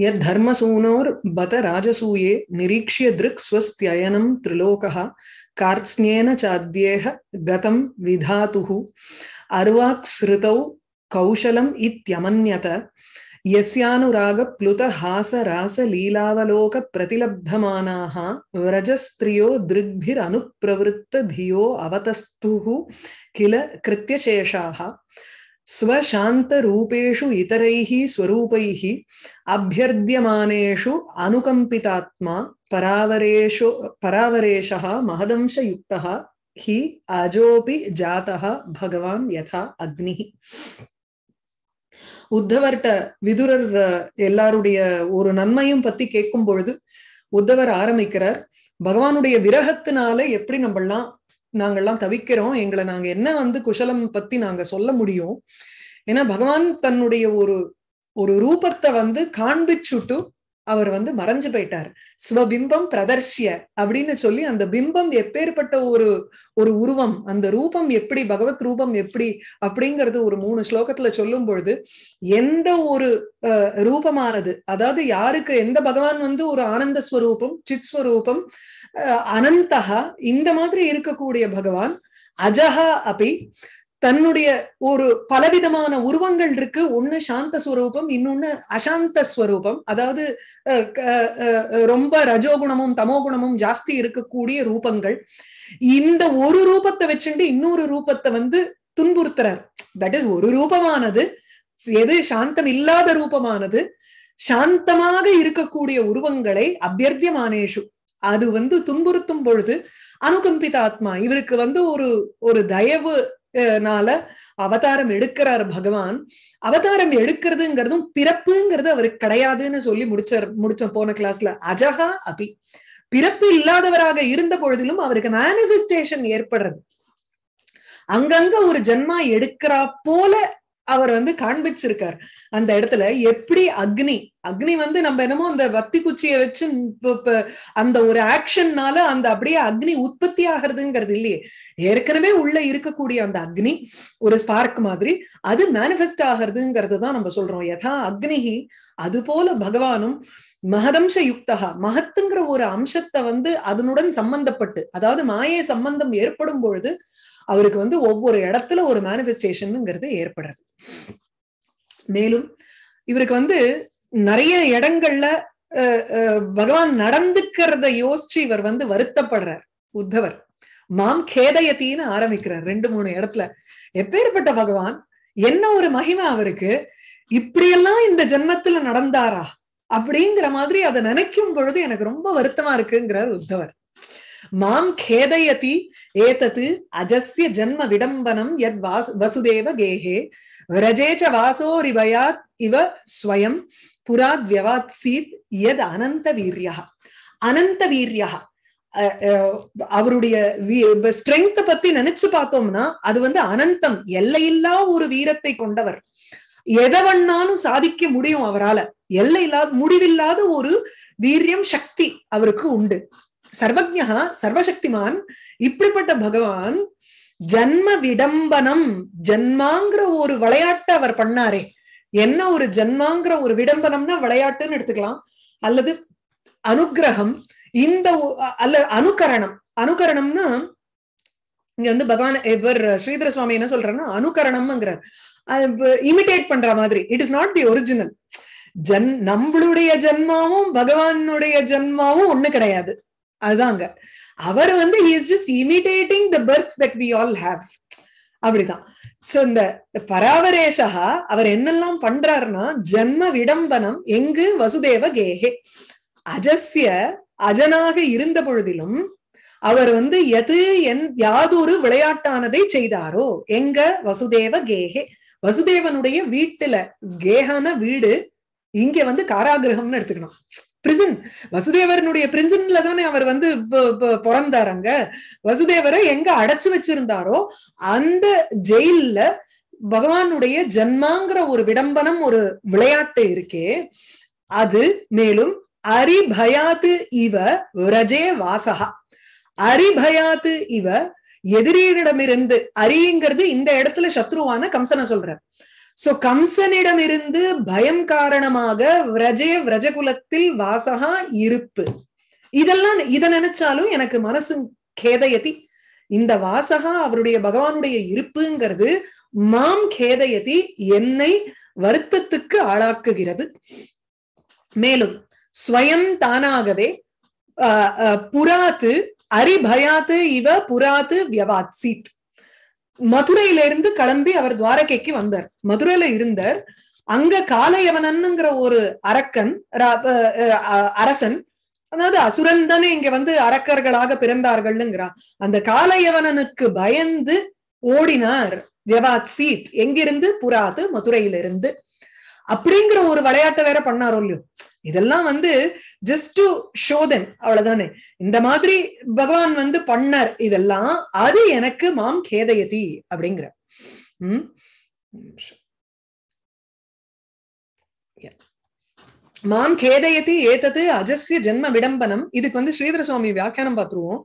यद्धर्मसूनोर्बतराजसूये निरीक्ष्य दृक् स्वस्त्ययनं त्रिलोकः कार्त्स्न्येन चाद्येह गतं विधातुः अर्वाक्सृतौ कौशलम् इत्यमन्यत यस्यानुरागप्लुतहासरासलीलावलोकप्रतिलब्धमानाः व्रजस्त्रियो दृग्भिरनुप्रवृत्तधियो अवतस्तुः किल कृत्यशेषाः ஸ்வசாந்தரூபேஷு இதரைஹி ஸ்வரூபைஹி அபியர்தியமானேஷு அனுகம்பிதாத்மா பராவரேஷு பராவரேஷா மகதம்சயுக்தா ஹி அஜோபி ஜாதா பகவான் யதா அக்னி உத்தவர்ட விதுரர் எல்லாருடைய ஒரு நன்மையும் பத்தி கேட்கும் பொழுது உத்தவர் ஆரம்பிக்கிறார் பகவானுடைய விரகத்தினால எப்படி நம்மளாம் நாங்கள்லாம் தவிக்கிறோம் எங்களை நாங்க என்ன வந்து குஷலம் பத்தி நாங்க சொல்ல முடியும் ஏன்னா பகவான் தன்னுடைய ஒரு ஒரு ரூபத்தை வந்து காண்பிச்சுட்டு அவர் வந்து மறைஞ்சு போயிட்டார் ஸ்வபிம்பம் பிரதர்ஷிய அப்படின்னு சொல்லி அந்த பிம்பம் எப்பேற்பட்ட ஒரு ஒரு உருவம் அந்த ரூபம் எப்படி பகவத் ரூபம் எப்படி அப்படிங்கிறது ஒரு மூணு ஸ்லோகத்துல சொல்லும் பொழுது எந்த ஒரு ரூபமானது அதாவது யாருக்கு எந்த பகவான் வந்து ஒரு ஆனந்த ஸ்வரூபம் சித் ஸ்வரூபம் அனந்தகா இந்த மாதிரி இருக்கக்கூடிய பகவான் அஜஹா அபி தன்னுடைய ஒரு பலவிதமான உருவங்கள் இருக்கு ஒண்ணு சாந்த ஸ்வரூபம் இன்னொன்னு அசாந்த ஸ்வரூபம் அதாவது ரொம்ப ரஜோகுணமும் தமோகுணமும் ஜாஸ்தி இருக்கக்கூடிய ரூபங்கள் இந்த ஒரு ரூபத்தை வச்சுட்டு இன்னொரு ரூபத்தை வந்து துன்புறுத்துறார் தட் இஸ் ஒரு ரூபமானது எது சாந்தம் இல்லாத ரூபமானது சாந்தமாக இருக்கக்கூடிய உருவங்களை அபியர்த்தியமானேஷு அது வந்து துன்புறுத்தும் பொழுது அனுகம்பித ஆத்மா இவருக்கு வந்து ஒரு ஒரு தயவு நால அவதாரம் எடுக்கிறார் பகவான் அவதாரம் எடுக்கிறதுங்கிறதும் பிறப்புங்கிறது அவருக்கு கிடையாதுன்னு சொல்லி முடிச்ச முடிச்சோம் போன கிளாஸ்ல அஜகா அபி பிறப்பு இல்லாதவராக இருந்த பொழுதிலும் அவருக்கு மேனிபெஸ்டேஷன் ஏற்படுறது அங்கங்க ஒரு ஜென்மா எடுக்கிறா போல அவர் வந்து காண்பிச்சிருக்கார் அந்த இடத்துல எப்படி அக்னி அக்னி வந்து நம்ம என்னமோ அந்த வத்தி குச்சியை வச்சு அந்த ஒரு ஆக்ஷன்னால அந்த அப்படியே அக்னி உற்பத்தி ஆகிறதுங்கிறது இல்லையே ஏற்கனவே உள்ள இருக்கக்கூடிய அந்த அக்னி ஒரு ஸ்பார்க் மாதிரி அது மேனிஃபெஸ்ட் ஆகிறதுங்கிறது தான் நம்ம சொல்றோம் யதா அக்னிஹி அது போல பகவானும் மகதம்ச யுக்தகா மகத்துங்கிற ஒரு அம்சத்தை வந்து அதனுடன் சம்பந்தப்பட்டு அதாவது மாயை சம்பந்தம் ஏற்படும் பொழுது அவருக்கு வந்து ஒவ்வொரு இடத்துல ஒரு மேனிஃபெஸ்டேஷனுங்கிறது ஏற்படுறது மேலும் இவருக்கு வந்து நிறைய இடங்கள்ல பகவான் நடந்துக்கிறத யோசிச்சு இவர் வந்து வருத்தப்படுறார் உத்தவர் மாம் கேதயத்தின்னு ஆரம்பிக்கிறார் ரெண்டு மூணு இடத்துல எப்பேற்பட்ட பகவான் என்ன ஒரு மகிமை அவருக்கு இப்படியெல்லாம் இந்த ஜென்மத்துல நடந்தாரா அப்படிங்கிற மாதிரி அதை நினைக்கும் பொழுது எனக்கு ரொம்ப வருத்தமா இருக்குங்கிறார் உத்தவர் மாம் கேதயதி ஏதத்து அஜஸ்ய ஜன்ம விடம்பனம் யத் வசுதேவ கேகே விரஜேச்ச வாசோரிவயாத் இவ ஸ்வயம் புராத் வியவாத்சீத் யத் அனந்த வீரியா அனந்த வீரியா அவருடைய ஸ்ட்ரென்த் பத்தி நினைச்சு பார்த்தோம்னா அது வந்து அனந்தம் எல்லையில்லா ஒரு வீரத்தை கொண்டவர் எதவண்ணாலும் சாதிக்க முடியும் அவரால எல்லையில்லா முடிவில்லாத ஒரு வீரியம் சக்தி அவருக்கு உண்டு சர்வஜா சர்வசக்திமான் இப்படிப்பட்ட பகவான் ஜன்ம விடம்பனம் ஜன்மாங்கிற ஒரு விளையாட்டை அவர் பண்ணாரே என்ன ஒரு ஜன்மாங்கிற ஒரு விடம்பனம்னா விளையாட்டுன்னு எடுத்துக்கலாம் அல்லது அனுகிரகம் இந்த அல்ல அனுகரணம் அனுகரணம்னா இங்க வந்து பகவான் இவர் ஸ்ரீதர சுவாமி என்ன சொல்றன்னா அனுகரணம்ங்கிறார் இமிடேட் பண்ற மாதிரி it is not the original ஜன் நம்மளுடைய ஜென்மாவும் பகவானுடைய ஜென்மாவும் ஒண்ணு கிடையாது அதுதாங்க அவர் வந்து is just imitating the births that we all have அப்படிதான் சோ இந்த பராவரேஷா அவர் என்னெல்லாம் பண்றாருன்னா ஜென்ம விடம்பனம் எங்கு வசுதேவ கேஹே அஜஸ்ய அஜனாக இருந்த பொழுதிலும் அவர் வந்து எது என் யாதொரு விளையாட்டானதை செய்தாரோ எங்க வசுதேவ கேஹே வசுதேவனுடைய வீட்டுல கேஹான வீடு இங்க வந்து காராகிரகம்னு எடுத்துக்கணும் பிரிசன் வசுதேவரனுடைய பிரிசன்ல தானே அவர் வந்து பிறந்தாரங்க வசுதேவரை எங்க அடைச்சு வச்சிருந்தாரோ அந்த ஜெயில்ல பகவானுடைய ஜன்மாங்கிற ஒரு விடம்பனம் ஒரு விளையாட்டு இருக்கே அது மேலும் அரிபயாத்து இவ ரஜே வாசகா அரிபயாத்து இவ எதிரியிடமிருந்து அரிங்கிறது இந்த இடத்துல சத்ருவான கம்சனை சொல்றேன் சோ கம்சனிடம் இருந்து பயம் காரணமாக விரஜே விரஜகுலத்தில் வாசகா இருப்பு இதெல்லாம் இதை நினைச்சாலும் எனக்கு மனசு கேதயதி இந்த வாசகா அவருடைய பகவானுடைய இருப்புங்கிறது மாம் கேதயதி என்னை வருத்தத்துக்கு ஆளாக்குகிறது மேலும் ஸ்வயம் தானாகவே புராத்து அரிபயாத்து இவ புராத்து வியவாத்சீத் மதுரையில இருந்து கிளம்பி அவர் துவாரகைக்கு வந்தார் மதுரையில இருந்தார் அங்க காலையவனன்னுங்கிற ஒரு அரக்கன் அரசன் அதாவது அசுரன் தானே இங்க வந்து அரக்கர்களாக பிறந்தார்கள்ங்கிறான் அந்த காலையவனனுக்கு பயந்து ஓடினார் வெவாத் சீத் எங்கிருந்து புராத்து மதுரையிலிருந்து அப்படிங்கிற ஒரு விளையாட்டை வேற பண்ணாரோ இல்லையோ இதெல்லாம் வந்து ஜஸ்ட் டு ஷோ தெம் அவ்வளவுதானே இந்த மாதிரி பகவான் வந்து பண்ணார் இதெல்லாம் அது எனக்கு மாம் கேதயதி அப்படிங்கிற உம் மாம் கேதயதி ஏத்தது அஜஸ்ய ஜென்ம விடம்பனம் இதுக்கு வந்து ஸ்ரீதர சுவாமி வியாக்கியானம் பார்த்துருவோம்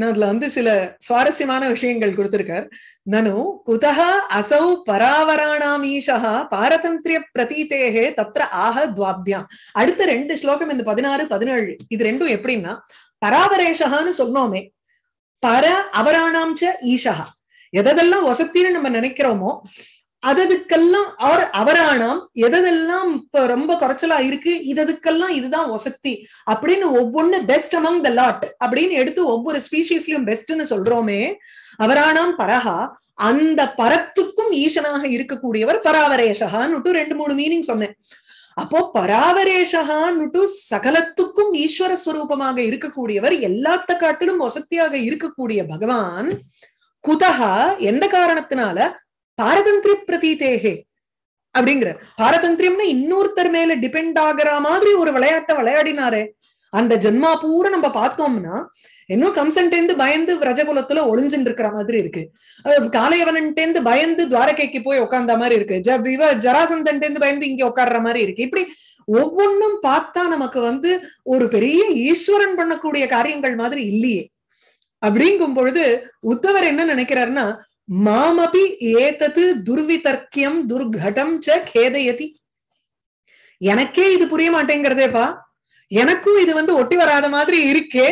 நான் அதுல வந்து சில சுவாரஸ்யமான விஷயங்கள் கொடுத்திருக்கார் நனு குதா அசௌ பராவராணாம் ஈஷா பாரதந்திரிய பிரதீத்தேகே தத்ர ஆக துவாபியாம் அடுத்த ரெண்டு ஸ்லோகம் இந்த பதினாறு பதினேழு இது ரெண்டும் எப்படின்னா பராவரேஷகான்னு சொன்னோமே பர அவராணாம் ச ஈஷா எதெல்லாம் வசத்தின்னு நம்ம நினைக்கிறோமோ அததுக்கெல்லாம் அவர் அவரானாம் எதெல்லாம் இப்ப ரொம்ப குறைச்சலா இருக்கு இததுக்கெல்லாம் இதுதான் ஒசக்தி அப்படின்னு ஒவ்வொன்னு பெஸ்ட் அமங் த லாட் அப்படின்னு எடுத்து ஒவ்வொரு ஸ்பீஷீஸ்லயும் பெஸ்ட்னு சொல்றோமே அவரானாம் பரஹா அந்த பரத்துக்கும் ஈசனாக இருக்கக்கூடியவர் பராவரேஷகான்னுட்டு ரெண்டு மூணு மீனிங் சொன்னேன் அப்போ பராவரேஷகான்னுட்டு சகலத்துக்கும் ஈஸ்வர ஸ்வரூபமாக இருக்கக்கூடியவர் எல்லாத்த காட்டிலும் வசத்தியாக இருக்கக்கூடிய பகவான் குதஹா எந்த காரணத்தினால பிரதி பிரதீதேகே அப்படிங்கிற பாரதந்திரியம்னா இன்னொருத்தர் மேல டிபெண்ட் ஆகிற மாதிரி ஒரு விளையாட்டை விளையாடினாரே அந்த ஜென்மா பூரா நம்ம பார்த்தோம்னா இன்னும் கம்சன்டேந்து பயந்து விரஜகுலத்துல ஒளிஞ்சுட்டு இருக்கிற மாதிரி இருக்கு காலையவனன்டேந்து பயந்து துவாரகைக்கு போய் உட்கார்ந்த மாதிரி இருக்கு ஜ இவ ஜராசந்தன்டேந்து பயந்து இங்க உட்கார்ற மாதிரி இருக்கு இப்படி ஒவ்வொன்றும் பார்த்தா நமக்கு வந்து ஒரு பெரிய ஈஸ்வரன் பண்ணக்கூடிய காரியங்கள் மாதிரி இல்லையே அப்படிங்கும் பொழுது உத்தவர் என்ன நினைக்கிறாருன்னா மாமபி ஏதது துர்விதர்க்கியம் துர்கடம் ச கேதயதி எனக்கே இது புரிய மாட்டேங்கிறதேப்பா எனக்கும் இது வந்து ஒட்டி வராத மாதிரி இருக்கே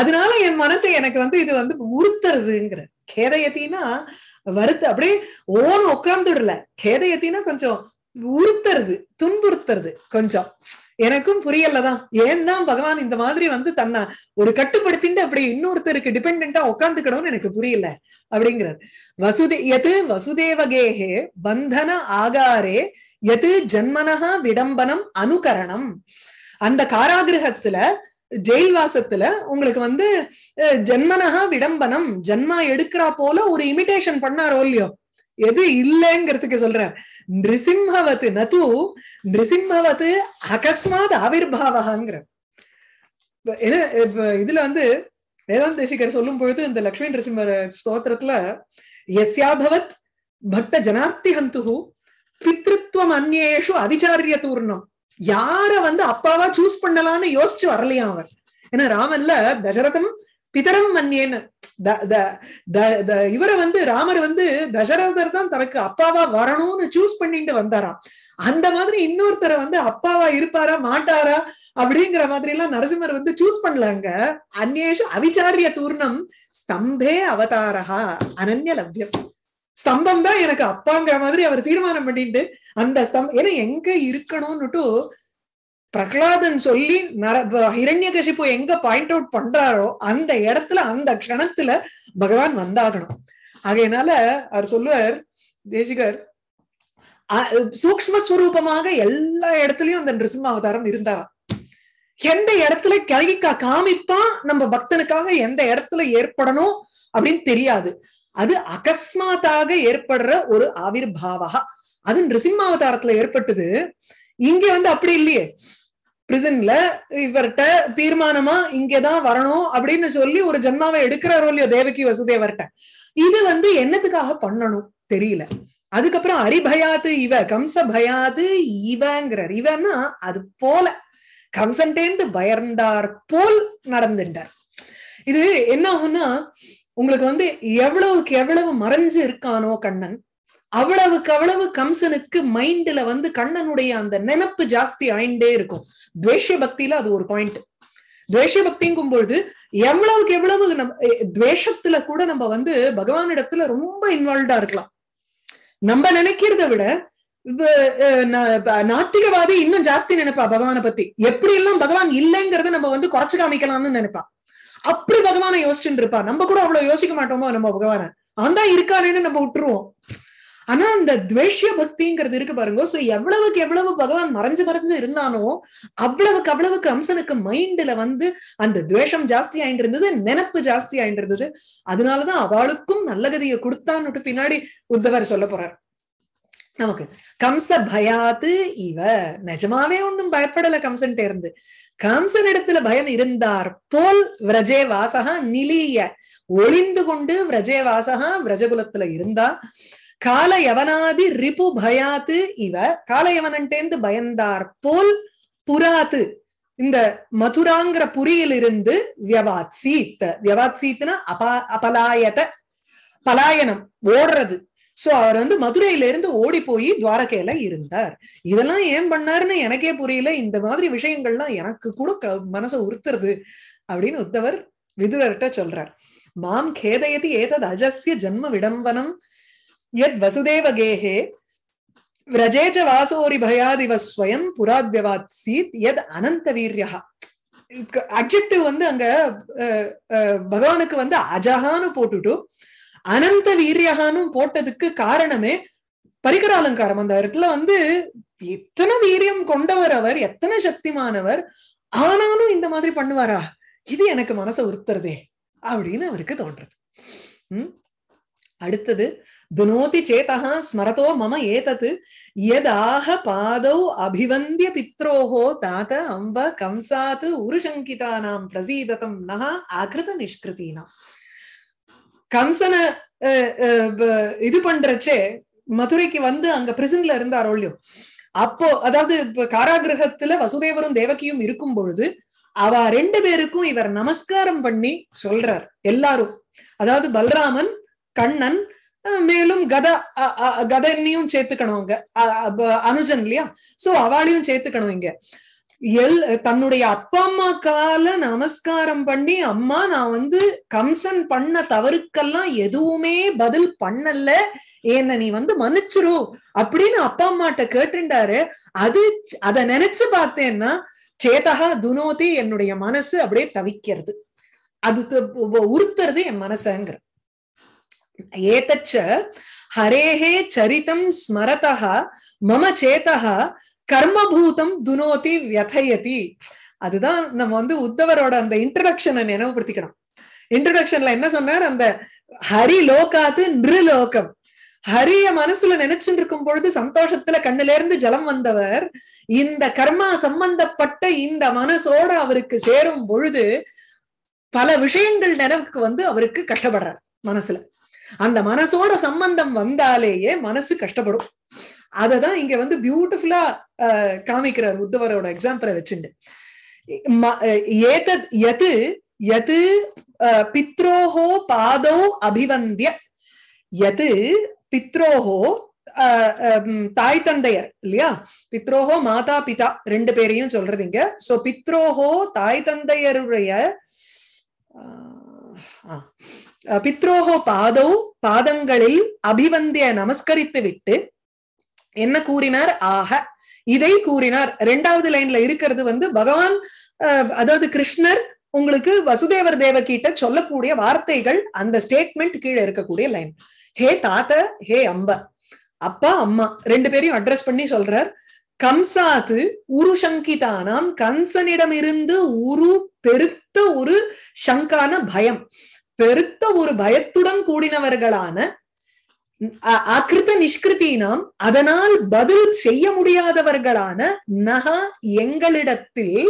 அதனால என் மனசை எனக்கு வந்து இது வந்து உறுத்துறதுங்கிற கேதயத்தினா வருத்து அப்படியே ஓன உட்கார்ந்துடல கேதயத்தினா கொஞ்சம் உறுத்துறது துன்புறுத்துறது கொஞ்சம் எனக்கும் புரியலதான் ஏன் தான் பகவான் இந்த மாதிரி வந்து தன்னை ஒரு கட்டுப்படுத்திட்டு அப்படி இன்னொருத்தருக்கு டிபெண்டா உட்காந்துக்கணும்னு எனக்கு புரியல அப்படிங்கிறார் வசுதே எது வசுதேவகேகே பந்தன ஆகாரே எது ஜன்மனஹா விடம்பனம் அனுகரணம் அந்த காராகிரகத்துல ஜெயில் வாசத்துல உங்களுக்கு வந்து ஜென்மனகா விடம்பனம் ஜென்மா எடுக்கிறா போல ஒரு இமிடேஷன் பண்ணாரோ இல்லையோ எது இல்லைங்கிறதுக்கு சொல்ற நிருசிம்ஹவத்து நது நிருசிம்ஹவத்து அகஸ்மாத் பாவகாங்கிற இதுல வந்து வேதாந்த தேசிகர் சொல்லும் பொழுது இந்த லக்ஷ்மி நரசிம்ம ஸ்தோத்திரத்துல எஸ்யாபவத் பக்த ஜனார்த்தி ஹந்து பித்ருத்வம் அந்நேஷு அவிச்சாரிய தூர்ணம் யார வந்து அப்பாவா சூஸ் பண்ணலாம்னு யோசிச்சு வரலையா அவர் ஏன்னா ராமன்ல தசரதம் பிதரம் மன்னியன் இவரை வந்து ராமர் வந்து தசரதர் தான் தனக்கு அப்பாவா வரணும்னு சூஸ் பண்ணிட்டு வந்தாராம் அந்த மாதிரி இன்னொருத்தரை வந்து அப்பாவா இருப்பாரா மாட்டாரா அப்படிங்கிற மாதிரி எல்லாம் நரசிம்மர் வந்து சூஸ் பண்ணலாங்க அந்நேஷு அவிச்சாரிய தூர்ணம் ஸ்தம்பே அவதாரஹா அனன்ய லவ்யம் ஸ்தம்பம் தான் எனக்கு அப்பாங்கிற மாதிரி அவர் தீர்மானம் பண்ணிட்டு அந்த ஸ்தம்பம் ஏன்னா எங்க இருக்கணும்னுட்டு பிரகலாதன் சொல்லி நர ஹிரண்யகசிப்பு எங்க பாயிண்ட் அவுட் பண்றாரோ அந்த இடத்துல அந்த கணத்துல பகவான் வந்தாகணும் ஆகையினால அவர் சொல்லுவார் தேசிகர் சூக்மஸ்வரூபமாக எல்லா இடத்துலயும் அந்த நிருசிம்ம அவதாரம் இருந்தாராம் எந்த இடத்துல கலகிக்கா காமிப்பா நம்ம பக்தனுக்காக எந்த இடத்துல ஏற்படணும் அப்படின்னு தெரியாது அது அகஸ்மாத்தாக ஏற்படுற ஒரு ஆவிர் அது அது அவதாரத்துல ஏற்பட்டது இங்க வந்து அப்படி இல்லையே பிரிசன்ல இவர்கிட்ட தீர்மானமா இங்கதான் வரணும் அப்படின்னு சொல்லி ஒரு ஜென்மாவை எடுக்கிறாரோ இல்லையோ தேவகி வசுதேவர்கிட்ட இது வந்து என்னத்துக்காக பண்ணணும் தெரியல அதுக்கப்புறம் அரிபயாது இவ கம்ச பயாது இவங்கிறார் இவன்னா அது போல கம்சன்டேந்து பயர்ந்தார் போல் நடந்துட்டார் இது என்ன ஆகும்னா உங்களுக்கு வந்து எவ்வளவுக்கு எவ்வளவு மறைஞ்சு இருக்கானோ கண்ணன் அவ்வளவுக்கு அவ்வளவு கம்சனுக்கு மைண்ட்ல வந்து கண்ணனுடைய அந்த நினப்பு ஜாஸ்தி ஆயிண்டே இருக்கும் துவேஷ பக்தியில அது ஒரு பாயிண்ட் துவேஷ பக்திங்கும் பொழுது எவ்வளவுக்கு எவ்வளவு துவேஷத்துல கூட நம்ம வந்து பகவானிடத்துல ரொம்ப இன்வால்வ்டா இருக்கலாம் நம்ம நினைக்கிறத விட நாத்திகவாதி இன்னும் ஜாஸ்தி நினைப்பா பகவானை பத்தி எப்படி எல்லாம் பகவான் இல்லைங்கிறத நம்ம வந்து குறைச்சு காமிக்கலாம்னு நினைப்பா அப்படி பகவானை யோசிச்சுட்டு இருப்பா நம்ம கூட அவ்வளவு யோசிக்க மாட்டோமோ நம்ம பகவான அவன் தான் இருக்கானேன்னு நம்ம விட்டுருவோம் ஆனா அந்த துவேஷிய பக்திங்கிறது இருக்கு பாருங்க சோ எவ்வளவுக்கு எவ்வளவு பகவான் மறைஞ்சு மறைஞ்சு இருந்தானோ அவ்வளவுக்கு அவ்வளவுக்கு அம்சனுக்கு மைண்ட்ல வந்து அந்த துவேஷம் ஜாஸ்தி ஆயிட்டு இருந்தது நினப்பு ஜாஸ்தி ஆயிட்டு அதனாலதான் அவளுக்கும் நல்ல கதையை கொடுத்தான்னு பின்னாடி உத்தவர் சொல்ல போறார் நமக்கு கம்ச பயாது இவ நிஜமாவே ஒன்னும் பயப்படல கம்சன் இருந்து கம்சன் இடத்துல பயம் இருந்தார் போல் விரஜே வாசகா நிலிய ஒளிந்து கொண்டு விரஜே வாசகா விரஜகுலத்துல இருந்தா காலயவனாதி ரிபு பயாத்து இவ கால யவனன்ட்டேந்து பயந்தார் போல் புராத்து இந்த மதுராங்கிற புரியிலிருந்து வியவாத்சீத் வியவாத்சீத்துனா அபா அபலாயத பலாயனம் ஓடுறது சோ அவர் வந்து மதுரையில இருந்து ஓடி போய் துவாரகையில இருந்தார் இதெல்லாம் ஏன் பண்ணாருன்னு எனக்கே புரியல இந்த மாதிரி விஷயங்கள்லாம் எனக்கு கூட மனசை உறுத்துறது அப்படின்னு உத்தவர் விதுரர்கிட்ட சொல்றார் மாம் கேதையதி ஏதது அஜஸ்ய ஜன்ம விடம்பனம் யத் வசுதேவகேஹே விரஜேஜ வாசோரி பயாதிவ ஸ்வயம் சீத் யத் அனந்த வீரியஹா அப்ஜெக்டிவ் வந்து அங்க பகவானுக்கு வந்து அஜகான்னு போட்டுட்டு அனந்த வீரியகானும் போட்டதுக்கு காரணமே பரிகர அலங்காரம் அந்த இடத்துல வந்து எத்தனை வீரியம் கொண்டவர் அவர் எத்தனை சக்திமானவர் ஆனாலும் இந்த மாதிரி பண்ணுவாரா இது எனக்கு மனசை உறுத்துறதே அப்படின்னு அவருக்கு தோன்றது உம் அடுத்தது धुनोति மம स्मरतो मम பாதோ அபிவந்திய பித்ரோஹோ अभिवन्द्य அம்ப கம்சாத்து अम्ब कंसात् उरुशङ्कितानां प्रसीदतं नः आकृतनिष्कृतीनां கம்சனை இது பண்றச்சே மதுரைக்கு வந்து அங்க பிரிசன்ல இருந்தாரோ இல்லையோ அப்போ அதாவது காராகிரகத்துல வசுதேவரும் தேவகியும் இருக்கும் பொழுது அவ ரெண்டு பேருக்கும் இவர் நமஸ்காரம் பண்ணி சொல்றார் எல்லாரும் அதாவது பல்ராமன் கண்ணன் மேலும் கத கதன்னையும் சேர்த்துக்கணும் இங்க அனுஜன் இல்லையா சோ அவளையும் சேர்த்துக்கணும் இங்க எல் தன்னுடைய அப்பா அம்மா கால நமஸ்காரம் பண்ணி அம்மா நான் வந்து கம்சன் பண்ண தவறுக்கெல்லாம் எதுவுமே பதில் பண்ணல என்ன நீ வந்து மன்னிச்சிரு அப்படின்னு அப்பா அம்மாட்ட கேட்டுண்டாரு அது அத நினைச்சு பார்த்தேன்னா சேதகா துனோதி என்னுடைய மனசு அப்படியே தவிக்கிறது அது உறுத்துறது என் மனசங்கிற ஏதச்ச ஹரேகே சரிதம் स्मरतः மம चेतः கர்மபூதம் துனோதி வியதையதி அதுதான் நம்ம வந்து உத்தவரோட அந்த இன்ட்ரடக்ஷனை நினைவுபடுத்திக்கணும் இன்ட்ரடக்ஷன்ல என்ன சொன்னார் அந்த ஹரி லோகாத்து நிருலோகம் ஹரிய மனசுல நினைச்சுட்டு இருக்கும் பொழுது சந்தோஷத்துல கண்ணுல இருந்து ஜலம் வந்தவர் இந்த கர்மா சம்பந்தப்பட்ட இந்த மனசோட அவருக்கு சேரும் பொழுது பல விஷயங்கள் நினைவுக்கு வந்து அவருக்கு கஷ்டப்படுறார் மனசுல அந்த மனசோட சம்பந்தம் வந்தாலேயே மனசு கஷ்டப்படும் அததான் இங்க வந்து பியூட்டிஃபுல்லா காமிக்கிறார் உத்தவரோட எக்ஸாம்பிளை வச்சுண்டு ஏதத் எது எது பித்ரோஹோ பாதோ அபிவந்திய எது பித்ரோஹோ தாய் தந்தையர் இல்லையா பித்ரோஹோ மாதா பிதா ரெண்டு பேரையும் சொல்றது இங்க சோ பித்ரோஹோ தாய் தந்தையருடைய பித்ரோகோ பாதோ பாதங்களில் அபிவந்திய நமஸ்கரித்து விட்டு என்ன கூறினார் ஆக இதை கூறினார் இரண்டாவது லைன்ல இருக்கிறது வந்து பகவான் அதாவது கிருஷ்ணர் உங்களுக்கு வசுதேவர் தேவகிட்ட சொல்லக்கூடிய வார்த்தைகள் அந்த ஸ்டேட்மெண்ட் கீழே இருக்கக்கூடிய லைன் ஹே தாத்த ஹே அம்ப அப்பா அம்மா ரெண்டு பேரையும் அட்ரஸ் பண்ணி சொல்றார் கம்சாத்து உரு சங்கிதானாம் கம்சனிடம் இருந்து உரு பெருத்த ஒரு சங்கான பயம் பெருத்த ஒரு பயத்துடன் கூடினவர்களான அகிருத்த நிஷ்கிருத்தினாம் அதனால் பதில் செய்ய முடியாதவர்களான நகா எங்களிடத்தில்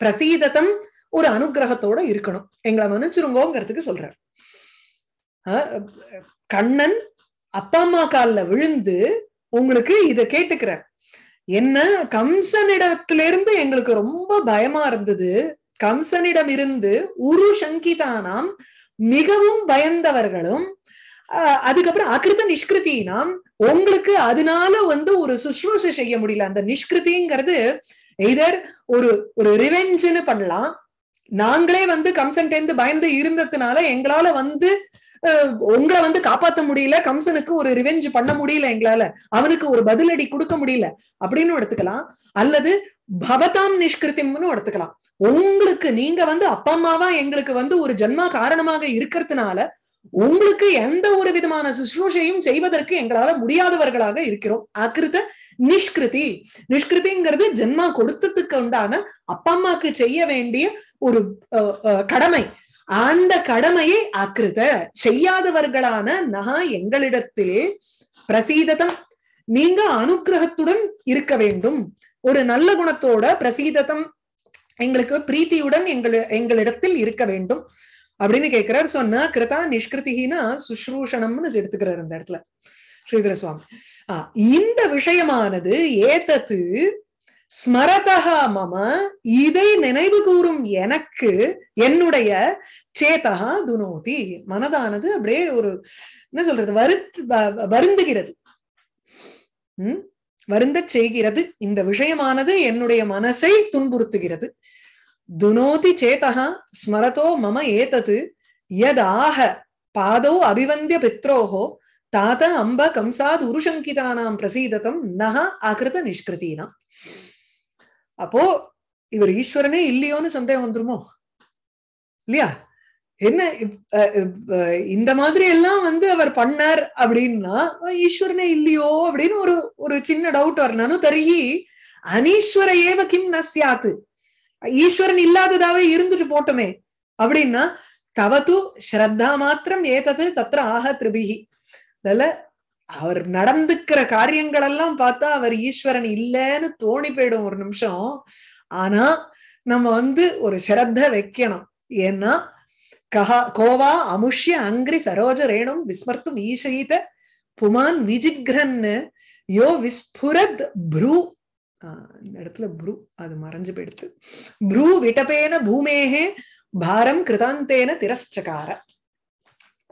பிரசீதத்தம் ஒரு அனுகிரகத்தோட இருக்கணும் எங்களை மன்னிச்சிருங்கோங்கிறதுக்கு சொல்றார் கண்ணன் அப்பா அம்மா காலில் விழுந்து உங்களுக்கு இத கேட்டுக்கிறார் என்ன கம்சனிடத்திலிருந்து எங்களுக்கு ரொம்ப பயமா இருந்தது கம்சனிடம் இருந்து உரு சங்கிதானாம் மிகவும் பயந்தவர்களும் அதுக்கப்புறம் அகிருத்த நிஷ்கிருத்தினாம் உங்களுக்கு அதனால வந்து ஒரு சுஷ்ரூஷை செய்ய முடியல அந்த நிஷ்கிருத்திங்கிறது எதர் ஒரு ஒரு ரிவெஞ்சுன்னு பண்ணலாம் நாங்களே வந்து கம்சன்டேந்து பயந்து இருந்ததுனால எங்களால வந்து உங்களை வந்து காப்பாத்த முடியல கம்சனுக்கு ஒரு ரிவெஞ்ச் பண்ண முடியல எங்களால அவனுக்கு ஒரு பதிலடி கொடுக்க முடியல அப்படின்னு எடுத்துக்கலாம் அல்லது பவதாம் நிஷ்கிருத்திம்னு எடுத்துக்கலாம் உங்களுக்கு நீங்க வந்து அப்பா அம்மாவா எங்களுக்கு வந்து ஒரு ஜென்மா காரணமாக இருக்கிறதுனால உங்களுக்கு எந்த ஒரு விதமான சுசூஷையும் செய்வதற்கு எங்களால முடியாதவர்களாக இருக்கிறோம் அக்கிருத நிஷ்கிருதி நிஷ்கிருதிங்கிறது ஜென்மா கொடுத்ததுக்கு உண்டான அப்பா அம்மாக்கு செய்ய வேண்டிய ஒரு கடமை அந்த கடமையை அக்கிருத செய்யாதவர்களான நகா எங்களிடத்தில் பிரசீததம் நீங்க அனுகிரகத்துடன் இருக்க வேண்டும் ஒரு நல்ல குணத்தோட பிரசீதத்தம் எங்களுக்கு பிரீத்தியுடன் எங்கள் எங்களிடத்தில் இருக்க வேண்டும் அப்படின்னு கேட்கிறார் சோ ந கிருதா நிஷ்கிருத்திகினா சுஷ்ரூஷணம்னு எடுத்துக்கிறார் இந்த இடத்துல ஸ்ரீதர சுவாமி ஆஹ் இந்த விஷயமானது ஏதத்து ஸ்மரதா மம இதை நினைவு கூறும் எனக்கு என்னுடைய சேதா துனோதி மனதானது அப்படியே ஒரு என்ன சொல்றது வரு வருந்துகிறது உம் வருந்த செய்கிறது இந்த விஷயமானது என்னுடைய மனசை துன்புறுத்துகிறது துனோதி சேதகா ஸ்மரதோ மம ஏதது யதாக பாதோ அபிவந்திய பித்ரோஹோ தாத அம்ப கம்சாத் உருசங்கிதானாம் பிரசீதத்தம் நகா அகிருத நிஷ்கிருதினா அப்போ இவர் ஈஸ்வரனே இல்லையோன்னு சந்தேகம் வந்துருமோ இல்லையா என்ன இந்த மாதிரி எல்லாம் வந்து அவர் பண்ணார் அப்படின்னா ஈஸ்வரனே இல்லையோ அப்படின்னு ஒரு ஒரு சின்ன டவுட் வரணும் தருகி அனீஸ்வர ஏவ கிம் நஸ்யாத்து ஈஸ்வரன் இல்லாததாவே இருந்துட்டு போட்டோமே அப்படின்னா தவத்து ஸ்ரத்தா மாத்திரம் ஏத்தது தத்திர ஆக திருபிகி அதில் அவர் நடந்துக்கிற காரியங்கள் எல்லாம் பார்த்தா அவர் ஈஸ்வரன் இல்லைன்னு தோணி போயிடும் ஒரு நிமிஷம் ஆனா நம்ம வந்து ஒரு ஸ்ரத்த வைக்கணும் ஏன்னா கஹ கோவா அமுஷ்ய அங்கிரி சரோஜ ரேணும் விஸ்மர்த்தும் ஈசயித புமான் விஜிக்ரன் யோ விஸ்புரத் ப்ரூ இந்த இடத்துல ப்ரூ அது மறைஞ்சு போயிடுத்து ப்ரூ விட்டபேன பூமேகே பாரம் கிருதாந்தேன திரஸ்டகார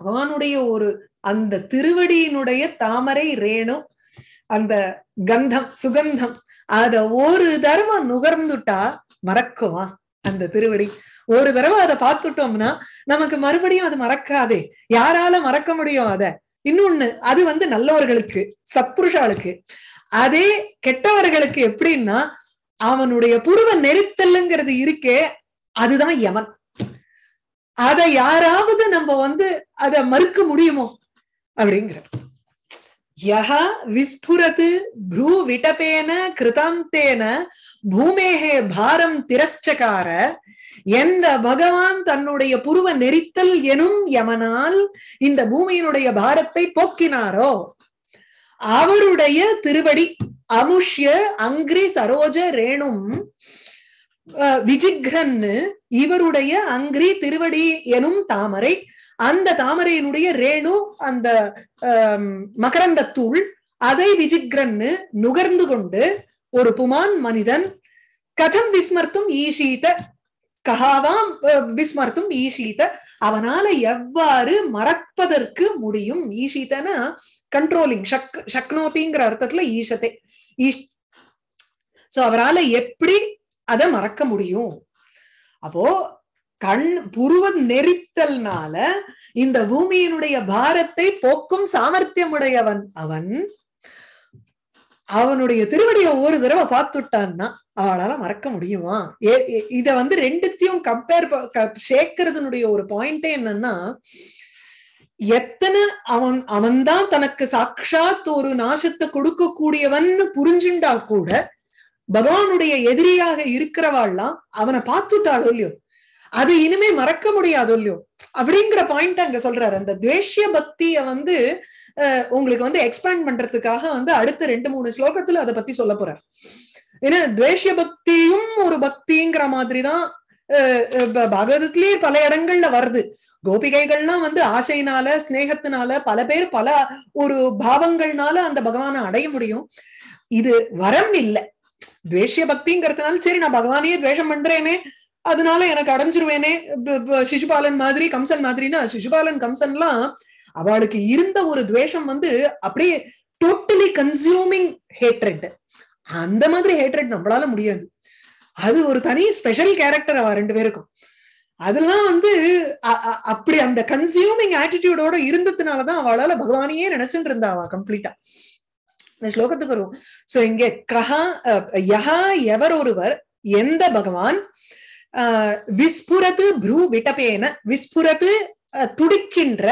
பகவானுடைய ஒரு அந்த திருவடியினுடைய தாமரை ரேணு அந்த கந்தம் சுகந்தம் அத ஒரு தர்மம் நுகர்ந்துட்டா மறக்குமா அந்த திருவடி ஒரு தடவை அதை பார்த்துட்டோம்னா நமக்கு மறுபடியும் அது மறக்காதே யாரால மறக்க முடியும் அத இன்னொன்னு அது வந்து நல்லவர்களுக்கு சத்புருஷாளுக்கு அதே கெட்டவர்களுக்கு எப்படின்னா அவனுடைய புருவ நெரித்தல்ங்கிறது இருக்கே அதுதான் யமன் அதை யாராவது நம்ம வந்து அதை மறுக்க முடியுமோ அப்படிங்கிற यः विस्फुरत् भ्रूविटपेन कृतं तेन பாரம் திரஸ்டகார எந்த பகவான் தன்னுடைய புருவ நெரித்தல் எனும் யமனால் இந்த பூமியினுடைய பாரத்தை போக்கினாரோ அவருடைய திருவடி அமுஷ்ய அங்கிரி சரோஜ ரேணும் விஜிக்ரன் இவருடைய அங்கிரி திருவடி எனும் தாமரை அந்த தாமரையினுடைய ரேணு அந்த மகரந்த தூள் அதை விஜிக்ரன்னு நுகர்ந்து கொண்டு ஒரு புமான் மனிதன் கதம் விஸ்மர்த்தும் ஈஷீத கஹாவாம் விஸ்மர்த்தும் ஈஷீத அவனால எவ்வாறு மறப்பதற்கு முடியும் ஈஷீதனா கண்ட்ரோலிங் சக் சக்னோத்திங்கிற அர்த்தத்துல ஈஷத்தை ஈஷ் சோ அவரால எப்படி அதை மறக்க முடியும் அப்போ கண் புருவ நெறித்தல்னால இந்த பூமியினுடைய பாரத்தை போக்கும் சாமர்த்தியம் உடையவன் அவன் அவனுடைய திருவடியை ஒரு தடவை பார்த்துட்டான்னா அவளால மறக்க முடியுமா இத வந்து ரெண்டுத்தையும் கம்பேர் சேர்க்கறதுனுடைய ஒரு பாயிண்டே என்னன்னா எத்தனை அவன் அவன்தான் தனக்கு சாட்சாத் ஒரு நாசத்தை கொடுக்க கூடியவன் புரிஞ்சுண்டா கூட பகவானுடைய எதிரியாக இருக்கிறவாள்லாம் அவனை பார்த்துட்டாளோ இல்லையோ அது இனிமே மறக்க முடியாது இல்லையோ அப்படிங்கிற பாயிண்ட் அங்க சொல்றாரு அந்த துவேஷிய பக்திய வந்து உங்களுக்கு வந்து எக்ஸ்பேண்ட் பண்றதுக்காக வந்து அடுத்த ரெண்டு மூணு ஸ்லோகத்துல அதை பத்தி சொல்ல போறார் ஏன்னா துவேஷிய பக்தியும் ஒரு பக்திங்கிற மாதிரிதான் பாகவதத்திலேயே பல இடங்கள்ல வருது கோபிகைகள்லாம் வந்து ஆசையினால ஸ்னேகத்தினால பல பேர் பல ஒரு பாவங்கள்னால அந்த பகவானை அடைய முடியும் இது வரம் இல்லை துவேஷிய பக்திங்கிறதுனால சரி நான் பகவானையே துவேஷம் பண்றேனே அதனால எனக்கு அடைஞ்சிருவேனே சிசுபாலன் மாதிரி கம்சன் மாதிரினா சிசுபாலன் கம்சன்லாம் அவளுக்கு இருந்த ஒரு துவேஷம் வந்து அப்படியே டோட்டலி கன்சியூமிங் ஹேட்ரட் அந்த மாதிரி ஹேட்ரட் நம்மளால முடியாது அது ஒரு தனி ஸ்பெஷல் கேரக்டர் அவ ரெண்டு பேருக்கும் அதெல்லாம் வந்து அப்படி அந்த கன்சியூமிங் ஆட்டிடியூடோட இருந்ததுனாலதான் அவளால பகவானையே நினைச்சுட்டு இருந்தா அவ கம்ப்ளீட்டா ஸ்லோகத்துக்கு வருவோம் சோ இங்க கஹா யஹா எவர் ஒருவர் எந்த பகவான் விஸ்புரது ப்ரூ விட்டபேன விஸ்புரது துடிக்கின்ற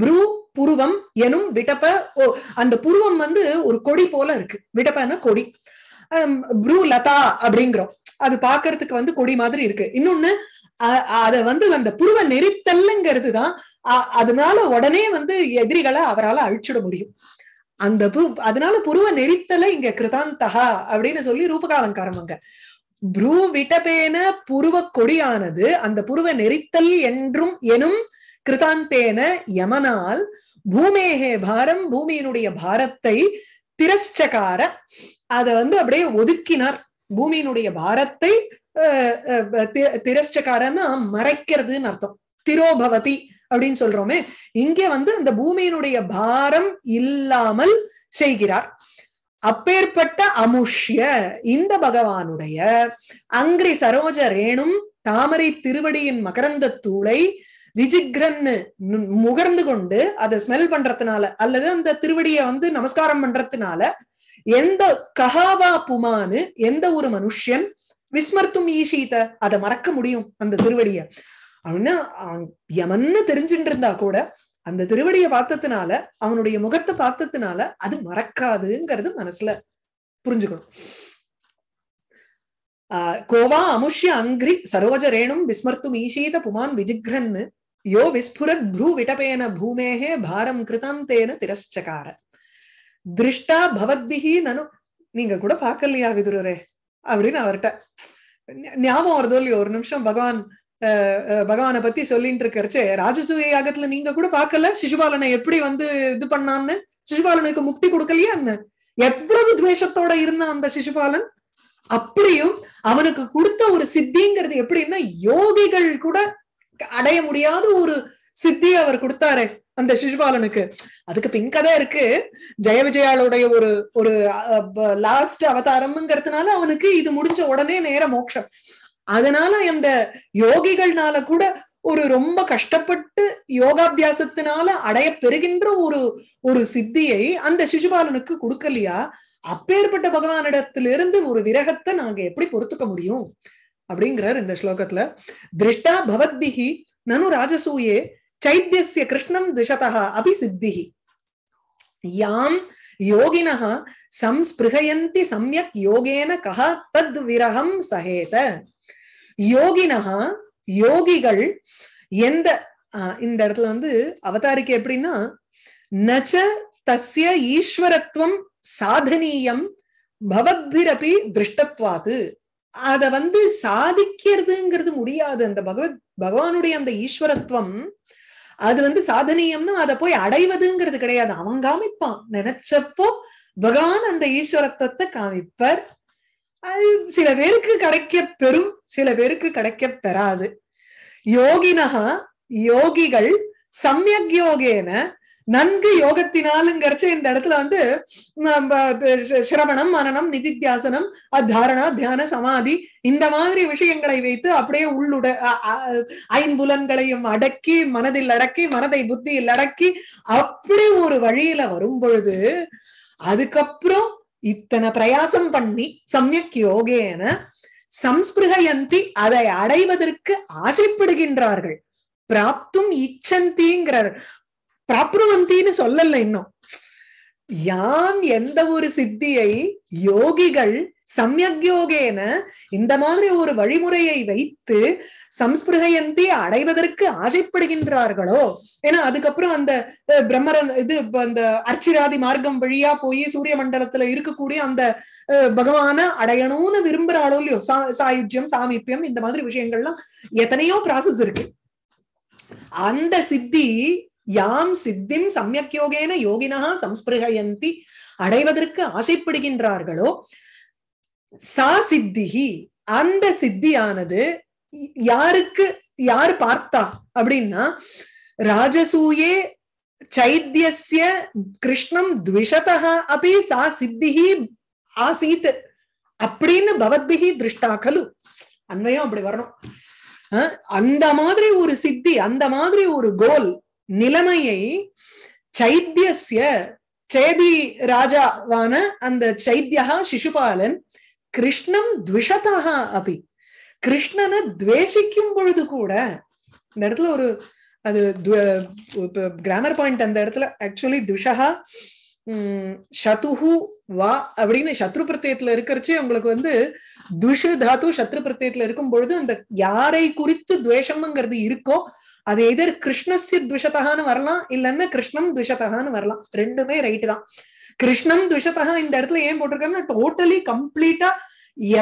ப்ரூ புருவம் எனும் விட்டப்ப ஓ அந்த புருவம் வந்து ஒரு கொடி போல இருக்கு விட்டப்பன கொடி ப்ரூ லதா அப்படிங்கிறோம் அது பாக்குறதுக்கு வந்து கொடி மாதிரி இருக்கு இன்னொன்னு அத வந்து அந்த புருவ நெரித்தல்ங்கிறது தான் அதனால உடனே வந்து எதிரிகளை அவரால் அழிச்சிட முடியும் அந்த அதனால புருவ நெரித்தலை இங்க கிருதாந்தகா அப்படின்னு சொல்லி ரூபகாலங்காரம் அங்க புரூ விட்டபேன புருவ கொடியானது அந்த புருவ நெரித்தல் என்றும் எனும் கிருதாந்தேன யமனால் பூமேகே பாரம் பூமியினுடைய பாரத்தை திரஷ்டகார அத வந்து அப்படியே ஒதுக்கினார் பூமியினுடைய பாரத்தை திரஷ்டகாரன்னா மறைக்கிறதுன்னு அர்த்தம் திரோபவதி அப்படின்னு சொல்றோமே இங்க வந்து அந்த பூமியினுடைய பாரம் இல்லாமல் செய்கிறார் அப்பேற்பட்ட அமுஷ்ய இந்த பகவானுடைய அங்கிரி சரோஜ ரேணும் தாமரை திருவடியின் மகரந்த தூளை விஜிக்ரன்னு முகர்ந்து கொண்டு அதை ஸ்மெல் பண்றதுனால அல்லது அந்த திருவடியை வந்து நமஸ்காரம் பண்றதுனால எந்த கஹாவா புமானு எந்த ஒரு மனுஷன் விஸ்மர்த்தும் ஈஷீத அதை மறக்க முடியும் அந்த திருவடிய அப்படின்னா யமன்னு தெரிஞ்சுட்டு இருந்தா கூட அந்த திருவடியை பார்த்ததுனால அவனுடைய முகத்தை பார்த்ததுனால அது மறக்காதுங்கிறது மனசுல புரிஞ்சுக்கணும் ஆஹ் கோவா அமுஷ்ய அங்கிரி சரோஜ ரேணும் விஸ்மர்த்தும் ஈஷீத புமான் விஜிக்ரன்னு யோ விஸ்புரத் ப்ரூ விடபேன பூமேகே பாரம் கிருதம் தேன திருஷ்டா பவத்பிகி நனு நீங்க கூட பாக்கலையா விதுரே அப்படின்னு அவர்கிட்ட ஞாபகம் வருதோ இல்லையோ ஒரு நிமிஷம் பகவான் பகவானை பத்தி சொல்லிட்டு இருக்கிறச்சே ராஜசூய யாகத்துல நீங்க கூட பாக்கல சிசுபாலனை எப்படி வந்து இது பண்ணான்னு சிசுபாலனுக்கு முக்தி கொடுக்கலையா என்ன எவ்வளவு துவேஷத்தோட இருந்தான் அந்த சிசுபாலன் அப்படியும் அவனுக்கு கொடுத்த ஒரு சித்திங்கிறது எப்படின்னா யோகிகள் கூட அடைய முடியாத ஒரு சித்தி அவர் கொடுத்தாரு அந்த சிசுபாலனுக்கு அதுக்கு பிங்கதா இருக்கு ஜெய விஜயாளுடைய ஒரு ஒரு லாஸ்ட் அவதாரம்ங்கிறதுனால அவனுக்கு இது முடிஞ்ச உடனே நேர மோட்சம் அதனால அந்த யோகிகள்னால கூட ஒரு ரொம்ப கஷ்டப்பட்டு யோகாபியாசத்தினால அடைய பெறுகின்ற ஒரு ஒரு சித்தியை அந்த சிசுபாலனுக்கு கொடுக்கலையா அப்பேற்பட்ட பகவானிடத்திலிருந்து ஒரு விரகத்தை நாங்க எப்படி பொறுத்துக்க முடியும் அப்படிங்கிறார் இந்த ஸ்லோகத்துல திருஷ்டா பவத்பிகி நனு ராஜசூயே சைத்தியசிய கிருஷ்ணம் திஷதா அபி சித்தி யாம் யோகினா சம்ஸ்பிருகயந்தி சம்யக் யோகேன கஹ தத் விரகம் சகேத யோகினகா யோகிகள் எந்த இந்த இடத்துல வந்து அவதாரிக்கு எப்படின்னா நச்ச தஸ்ய ஈஸ்வரத்துவம் சாதனீயம் பவத்பிரபி திருஷ்டத்வாது அத வந்து சாதிக்கிறதுங்கிறது முடியாது அந்த பகவத் பகவானுடைய அந்த ஈஸ்வரத்துவம் அது வந்து சாதனீயம்னா அதை போய் அடைவதுங்கிறது கிடையாது அவங்க காமிப்பான் நினைச்சப்போ பகவான் அந்த ஈஸ்வரத்துவத்தை காமிப்பர் அது சில பேருக்கு கிடைக்க பெறும் சில பேருக்கு கிடைக்க பெறாது யோகினகா யோகிகள் சமயக் யோகேன நன்கு யோகத்தினாலுங்கிறச்ச இந்த இடத்துல வந்து சிரவணம் மனநம் நிதித்தியாசனம் அத்தாரணா தியான சமாதி இந்த மாதிரி விஷயங்களை வைத்து அப்படியே உள்ளுட ஐம்புலன்களையும் அடக்கி மனதில் அடக்கி மனதை புத்தியில் அடக்கி அப்படி ஒரு வழியில வரும் பொழுது அதுக்கப்புறம் இத்தனை பிரயாசம் பண்ணி சமயக் யோகேன சம்ஸ்பிருகயந்தி அதை அடைவதற்கு ஆசைப்படுகின்றார்கள் பிராப்தும் இச்சந்திங்கிறார் பிராப்ருவந்தின்னு சொல்லல இன்னும் யாம் எந்த ஒரு சித்தியை யோகிகள் சமயக்யோகேன இந்த மாதிரி ஒரு வழிமுறையை வைத்து சம்ஸ்பிருகயந்தி அடைவதற்கு ஆசைப்படுகின்றார்களோ ஏன்னா அதுக்கப்புறம் அந்த பிரம்மரன் இது அந்த அர்ச்சிராதி மார்க்கம் வழியா போய் சூரிய மண்டலத்துல இருக்கக்கூடிய அந்த பகவான அடையணும்னு விரும்புறாளோ இல்லையோ சா சாயுஜ்யம் சாமீப்பியம் இந்த மாதிரி விஷயங்கள்லாம் எத்தனையோ ப்ராசஸ் இருக்கு அந்த சித்தி யாம் சித்திம் சமயக் யோகேன யோகினா சம்ஸ்பிருகயந்தி அடைவதற்கு ஆசைப்படுகின்றார்களோ சா சித்திகி அந்த சித்தியானது யாருக்கு யாரு பார்த்தா அப்படின்னா ராஜசூயே சைத்தியசிய கிருஷ்ணம் த்விஷதா அப்படி சா சித்திகி ஆசீத் அப்படின்னு பவத்பிகி திருஷ்டா கலு அன்வயம் அப்படி வரணும் அந்த மாதிரி ஒரு சித்தி அந்த மாதிரி ஒரு கோல் நிலைமையை சைத்தியசிய சேதி ராஜாவான அந்த சைத்தியா சிசுபாலன் கிருஷ்ணம் துவிஷதாக அபி கிருஷ்ணனை துவேஷிக்கும் பொழுது கூட இந்த இடத்துல ஒரு அது கிராமர் பாயிண்ட் அந்த இடத்துல ஆக்சுவலி உம் சதுஹு வா அப்படின்னு சத்ரு பிரத்தியத்துல இருக்கிறச்சு உங்களுக்கு வந்து துஷு தாத்து சத்ரு பிரத்தியத்துல இருக்கும் பொழுது அந்த யாரை குறித்து துவேஷம்ங்கிறது இருக்கோ அது எதிர் கிருஷ்ணசி துஷதகான்னு வரலாம் இல்லைன்னா கிருஷ்ணம் துஷதகான்னு வரலாம் ரெண்டுமே ரைட்டு தான் கிருஷ்ணம் துஷதா இந்த இடத்துல ஏன் போட்டிருக்காருன்னா டோட்டலி கம்ப்ளீட்டா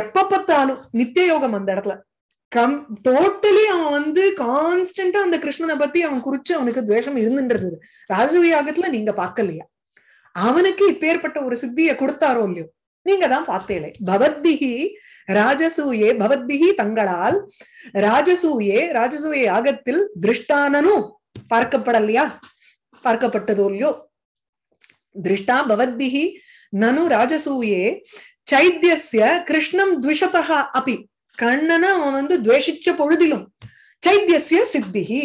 எப்ப பார்த்தாலும் நித்திய யோகம் அந்த இடத்துல கம் டோட்டலி அவன் வந்து கான்ஸ்டன்டா அந்த கிருஷ்ணனை பத்தி அவன் குறிச்சு அவனுக்கு துவேஷம் இருந்துன்றது ராஜவியாகத்துல நீங்க பார்க்கலையா அவனுக்கு இப்பேற்பட்ட ஒரு சித்தியை கொடுத்தாரோ இல்லையோ நீங்க தான் பார்த்தேளே பவத்பிகி ராஜசூயே பவத்பிகி தங்களால் ராஜசூயே ராஜசூய யாகத்தில் திருஷ்டானனும் பார்க்கப்படலையா பார்க்கப்பட்டதோ இல்லையோ दृष्टा भवद्भिः ननु ராஜசூயே சைத்தியஸ்ய கிருஷ்ணம் துவிஷதா அபி கண்ணனை அவன் வந்து துவேஷிச்ச பொழுதிலும் சைத்தியசிய சித்திஹி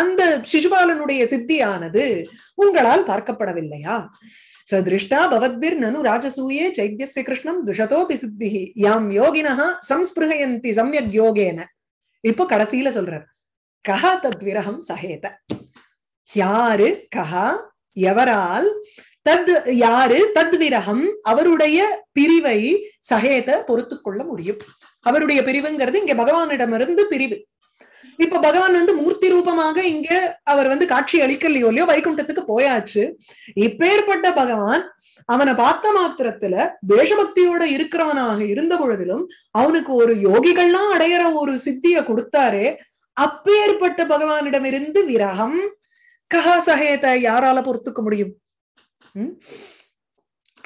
அந்த சிசுபாலனுடைய சித்தியானது உங்களால் பார்க்கப்படவில்லையா ச திருஷ்டா பவத்பிர் நனு ராஜசூயே சைத்தியசிய கிருஷ்ணம் துஷதோபி சித்திஹி யாம் யோகினா சம்ஸ்பிருகயந்தி சமயக் யோகேன இப்போ கடைசியில சொல்றார் கஹா தத்விரகம் சஹேத யாரு கஹா எவரால் தத் யாரு தத் விரகம் அவருடைய பிரிவை சகேத பொறுத்து கொள்ள முடியும் அவருடைய பிரிவுங்கிறது இங்க பகவானிடமிருந்து பிரிவு இப்ப பகவான் வந்து மூர்த்தி ரூபமாக இங்க அவர் வந்து காட்சி அளிக்கலையோ இல்லையோ வைகுண்டத்துக்கு போயாச்சு இப்பேற்பட்ட பகவான் அவனை பார்த்த மாத்திரத்துல தேசபக்தியோட இருக்கிறவனாக இருந்த பொழுதிலும் அவனுக்கு ஒரு யோகிகள்லாம் அடையிற ஒரு சித்திய கொடுத்தாரே அப்பேற்பட்ட பகவானிடமிருந்து விரகம் கஹா சகேத யாரால பொறுத்துக்க முடியும்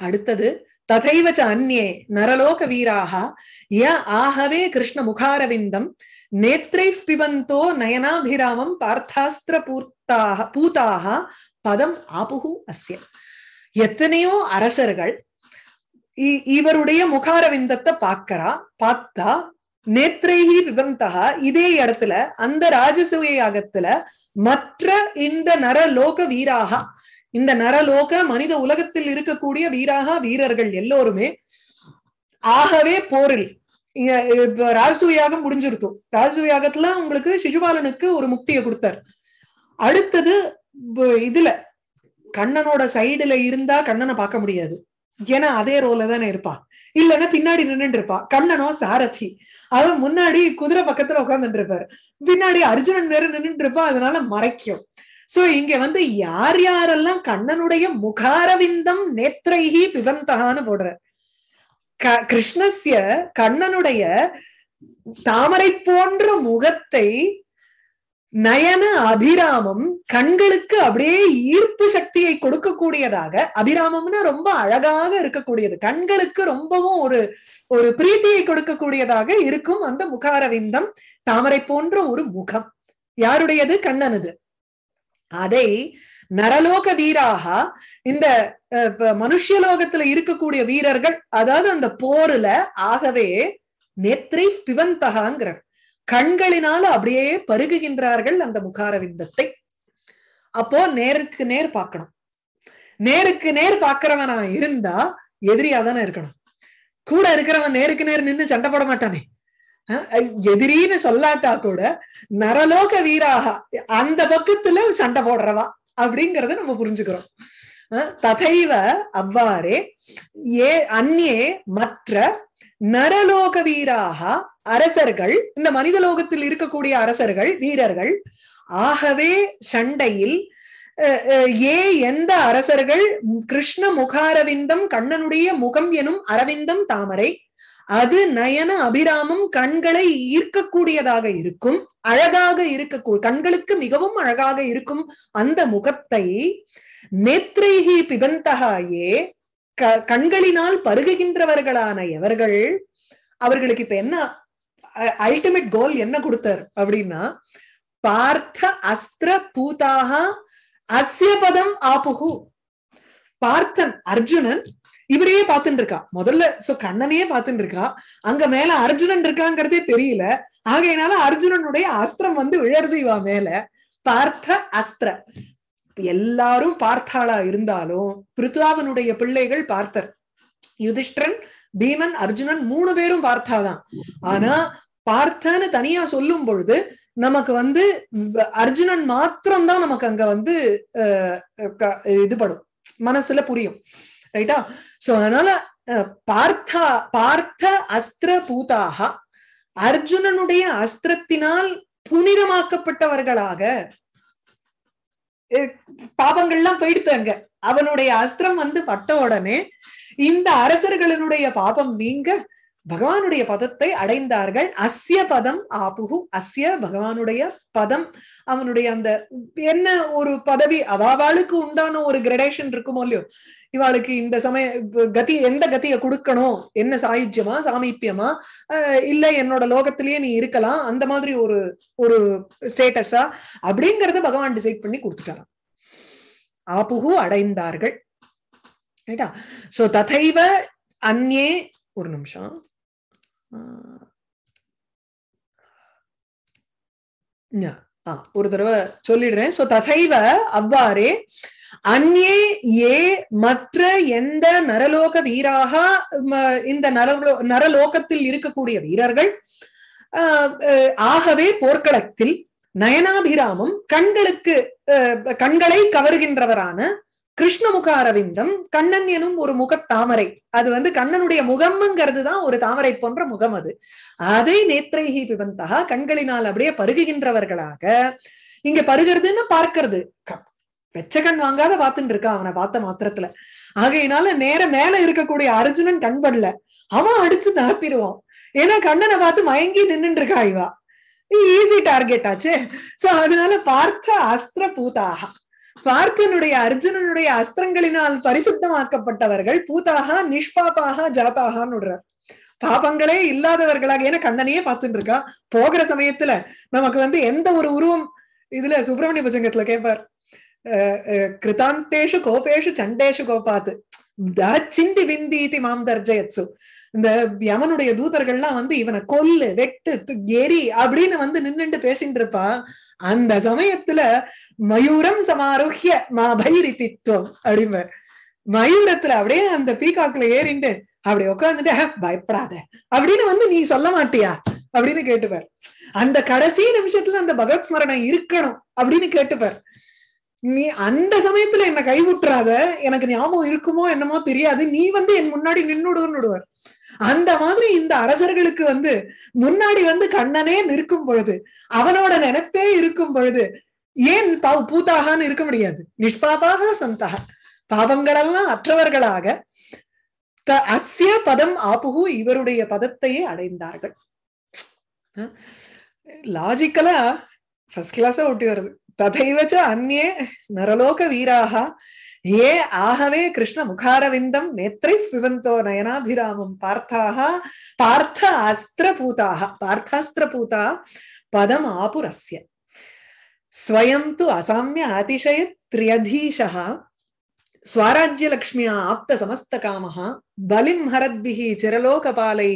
அடுத்தது ததைவச்ச அந்நே நரலோக வீராக ய ஆகவே கிருஷ்ண முகாரவிந்தம் நேத்ரை பிபந்தோ நயனாபிராமம் பார்த்தாஸ்திர பூர்த்தாக பூதாக பதம் ஆபுகு அஸ்ய எத்தனையோ அரசர்கள் இவருடைய முகாரவிந்தத்தை பார்க்கறா பார்த்தா நேத்ரேகி பிபந்தா இதே இடத்துல அந்த ராஜசூய யாகத்துல மற்ற இந்த நர லோக வீராக இந்த நரலோக மனித உலகத்தில் இருக்கக்கூடிய வீராக வீரர்கள் எல்லோருமே ஆகவே போரில் ராஜசூ யாகம் முடிஞ்சிருத்தும் ராஜசூ யாகத்துல உங்களுக்கு சிசுபாலனுக்கு ஒரு முக்தியை கொடுத்தார் அடுத்தது இதுல கண்ணனோட சைடுல இருந்தா கண்ணனை பார்க்க முடியாது ஏன்னா அதே ரோல தானே இருப்பா இல்லைன்னா பின்னாடி நின்றுட்டு இருப்பா கண்ணனோ சாரதி அவன் முன்னாடி குதிரை பக்கத்துல உட்காந்துட்டு இருப்பாரு பின்னாடி அர்ஜுனன் வேற நின்றுட்டு இருப்பா அதனால மறைக்கும் சோ இங்க வந்து யார் யாரெல்லாம் கண்ணனுடைய முகாரவிந்தம் நேத்திரைகி பிபந்தகான்னு போடுற க கிருஷ்ணஸ்ய கண்ணனுடைய தாமரை போன்ற முகத்தை நயன அபிராமம் கண்களுக்கு அப்படியே ஈர்ப்பு சக்தியை கொடுக்கக்கூடியதாக அபிராமம்னா ரொம்ப அழகாக இருக்கக்கூடியது கண்களுக்கு ரொம்பவும் ஒரு ஒரு பிரீத்தியை கொடுக்கக்கூடியதாக இருக்கும் அந்த முகாரவிந்தம் தாமரை போன்ற ஒரு முகம் யாருடையது கண்ணனுது அதை நரலோக வீராக இந்த மனுஷலோகத்துல இருக்கக்கூடிய வீரர்கள் அதாவது அந்த போர்ல ஆகவே நேத்ரை பிவந்தகாங்கிறார் கண்களினால அப்படியே பருகுகின்றார்கள் அந்த முகார விந்தத்தை அப்போ நேருக்கு நேர் பார்க்கணும் நேருக்கு நேர் பார்க்கிறவனா இருந்தா எதிரியா தானே இருக்கணும் கூட இருக்கிறவன் நேருக்கு நேர் நின்று சண்டை போட மாட்டானே எதிரின்னு சொல்லாட்டா கூட நரலோக வீராக அந்த பக்கத்துல சண்டை போடுறவா அப்படிங்கறத நம்ம புரிஞ்சுக்கிறோம் ததைவ அவ்வாறே ஏ அந்நே மற்ற நரலோக வீராக அரசர்கள் இந்த மனித லோகத்தில் இருக்கக்கூடிய அரசர்கள் வீரர்கள் ஆகவே சண்டையில் ஏ எந்த அரசர்கள் கிருஷ்ண முகாரவிந்தம் கண்ணனுடைய முகம் எனும் அரவிந்தம் தாமரை அது நயன அபிராமம் கண்களை ஈர்க்கக்கூடியதாக இருக்கும் அழகாக இருக்க கண்களுக்கு மிகவும் அழகாக இருக்கும் அந்த முகத்தை நேத்ரேகி பிபந்தகாயே கண்களினால் பருகுகின்றவர்களான எவர்கள் அவர்களுக்கு இப்ப என்ன அல்டிமேட் கோல் என்ன கொடுத்தார் அப்படின்னா பார்த்த அஸ்திர பூதாக அஸ்யபதம் ஆபுகு பார்த்தன் அர்ஜுனன் இவரையே பார்த்துட்டு இருக்கா முதல்ல சோ கண்ணனையே பார்த்துட்டு இருக்கா அங்க மேல அர்ஜுனன் இருக்காங்கிறதே தெரியல ஆகையினால அர்ஜுனனுடைய அஸ்திரம் வந்து விழருது இவா மேல பார்த்த அஸ்திர எல்லாரும் பார்த்தாளா இருந்தாலும் பிருத்வாவனுடைய பிள்ளைகள் பார்த்தர் யுதிஷ்டன் பீமன் அர்ஜுனன் மூணு பேரும் பார்த்தாதான் ஆனா பார்த்தன்னு தனியா சொல்லும் பொழுது நமக்கு வந்து அர்ஜுனன் மாத்திரம்தான் நமக்கு அங்க வந்து இதுபடும் மனசுல புரியும் ரைட்டா சோ அதனால பார்த்தா பார்த்த அஸ்திர பூதாக அர்ஜுனனுடைய அஸ்திரத்தினால் புனிதமாக்கப்பட்டவர்களாக பாபங்கள்லாம் போயிடுத்து அங்க அவனுடைய அஸ்திரம் வந்து பட்ட உடனே இந்த அரசர்களினுடைய பாபம் நீங்க பகவானுடைய பதத்தை அடைந்தார்கள் அஸ்ய பதம் ஆபுகு அஸ்ய பகவானுடைய பதம் அவனுடைய அந்த என்ன ஒரு பதவி அவாவாளுக்கு உண்டான ஒரு கிரடேஷன் இருக்குமோ இல்லையோ இவாளுக்கு இந்த சமய கதி எந்த கத்திய கொடுக்கணும் என்ன சாயிஜ்யமா சாமீப்பியமா இல்ல என்னோட லோகத்திலேயே நீ இருக்கலாம் அந்த மாதிரி ஒரு ஒரு ஸ்டேட்டஸா அப்படிங்கறத பகவான் டிசைட் பண்ணி கொடுத்துட்டாராம் ஆபுகு அடைந்தார்கள் ரைட்டா சோ ததைவ அந்நே ஒரு நிமிஷம் ஒரு தடவை சொல்லிடுறேன் சோ ததைவ அவ்வாறே அந்நே ஏ மற்ற எந்த நரலோக வீராக இந்த நரலோ நரலோகத்தில் இருக்கக்கூடிய வீரர்கள் ஆகவே போர்க்களத்தில் நயனாபிராமம் கண்களுக்கு கண்களை கவருகின்றவரான கிருஷ்ணமுக அரவிந்தம் கண்ணன் எனும் ஒரு முகத்தாமரை அது வந்து கண்ணனுடைய முகம்ங்கிறது தான் ஒரு தாமரை போன்ற முகம் அது அதை நேத்திரைகி பிபந்தா கண்களினால் அப்படியே பருகுகின்றவர்களாக இங்க பருகிறதுன்னு பார்க்கறது வெச்ச கண் வாங்காத பார்த்துட்டு இருக்கான் அவனை பார்த்த மாத்திரத்துல ஆகையினால நேர மேல இருக்கக்கூடிய அர்ஜுனன் கண்படல அவன் அடிச்சு நகர்த்திடுவான் ஏன்னா கண்ணனை பார்த்து மயங்கி நின்னுட்டு இருக்கா இவா ஈஸி டார்கெட் ஆச்சு சோ அதனால பார்த்த அஸ்திர பூதாகா பார்க்கனுடைய அர்ஜுனனுடைய அஸ்திரங்களினால் பரிசுத்தமாக்கப்பட்டவர்கள் பூதாக நிஷ்பாபாக ஜாத்தாகான்னு விடுறார் பாபங்களே இல்லாதவர்களாக ஏன்னா கண்ணனையே பார்த்துட்டு இருக்கா போகிற சமயத்துல நமக்கு வந்து எந்த ஒரு உருவம் இதுல சுப்பிரமணிய பஜங்கத்துல கேட்பார் கிருதாந்தேஷு கோபேஷு சண்டேஷு கோபாத்து சிந்தி விந்தி மாம் தர்ஜயத்சு இந்த யமனுடைய தூதர்கள்லாம் வந்து இவனை கொல்லு வெட்டு எரி அப்படின்னு வந்து நின்னுட்டு பேசிட்டு இருப்பான் அந்த சமயத்துல மயூரம் பைரி மாபைரித்தித்துவம் அப்படிம்பர் மயூரத்துல அப்படியே அந்த பீகாக்ல ஏறிண்டு அப்படி உட்காந்துட்டு பயப்படாத அப்படின்னு வந்து நீ சொல்ல மாட்டியா அப்படின்னு கேட்டுப்பார் அந்த கடைசி நிமிஷத்துல அந்த பகவத் ஸ்மரணம் இருக்கணும் அப்படின்னு கேட்டுப்பார் நீ அந்த சமயத்துல என்ன கைவிட்டுறாத எனக்கு ஞாபகம் இருக்குமோ என்னமோ தெரியாது நீ வந்து என் முன்னாடி நின்னுடுவார் அந்த மாதிரி இந்த அரசர்களுக்கு வந்து முன்னாடி வந்து கண்ணனே நிற்கும் பொழுது அவனோட நினைப்பே இருக்கும் பொழுது ஏன் பா பூதாகான்னு இருக்க முடியாது நிஷ்பாபாக சந்தாக பாவங்களெல்லாம் அற்றவர்களாக த அஸ்ய பதம் ஆப்புகு இவருடைய பதத்தையே அடைந்தார்கள் லாஜிக்கலா ஃபர்ஸ்ட் கிளாஸா ஒட்டி வருது ததைவச்ச அந்நே நரலோக வீராகா ஏ ஆகவே கிருஷ்ண முகாரவிந்தம் நேத்திரை பிவந்தோ நயனாபிராமம் பார்த்தாக பார்த்த அஸ்திரபூதாக பார்த்தாஸ்திரபூதா பதம் ஆபுரஸ்ய ஸ்வயம் து அசாமிய அதிசய திரியதீஷா స్వారాజ్యలక్ష్మ్యా ఆప్త సమస్త కామ బలిం హరద్భి చిరలోకపాలై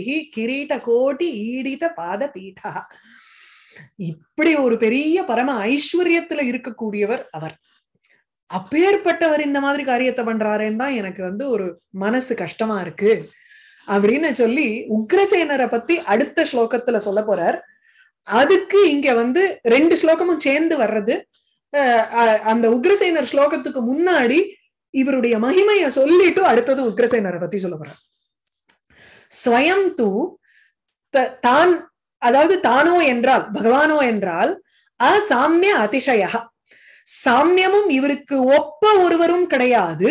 ஈடித பாத పాదపీఠ இப்படி ஒரு பெரிய பரம ஐஸ்வர்யத்துல இருக்கக்கூடியவர் அவர் அப்பேற்பட்டவர் இந்த மாதிரி காரியத்தை பண்றாருன்னு தான் எனக்கு வந்து ஒரு மனசு கஷ்டமா இருக்கு அப்படின்னு சொல்லி உக்ரசேனரை பத்தி அடுத்த ஸ்லோகத்துல சொல்ல போறார் அதுக்கு இங்க வந்து ரெண்டு ஸ்லோகமும் சேர்ந்து வர்றது அந்த உக்ரசேனர் ஸ்லோகத்துக்கு முன்னாடி இவருடைய மகிமைய சொல்லிட்டு அடுத்தது உக்ரசேனரை பத்தி சொல்ல போறார் ஸ்வயம் தூ தான் அதாவது தானோ என்றால் பகவானோ என்றால் அசாமிய அதிசயா சாமியமும் இவருக்கு ஒப்ப ஒருவரும் கிடையாது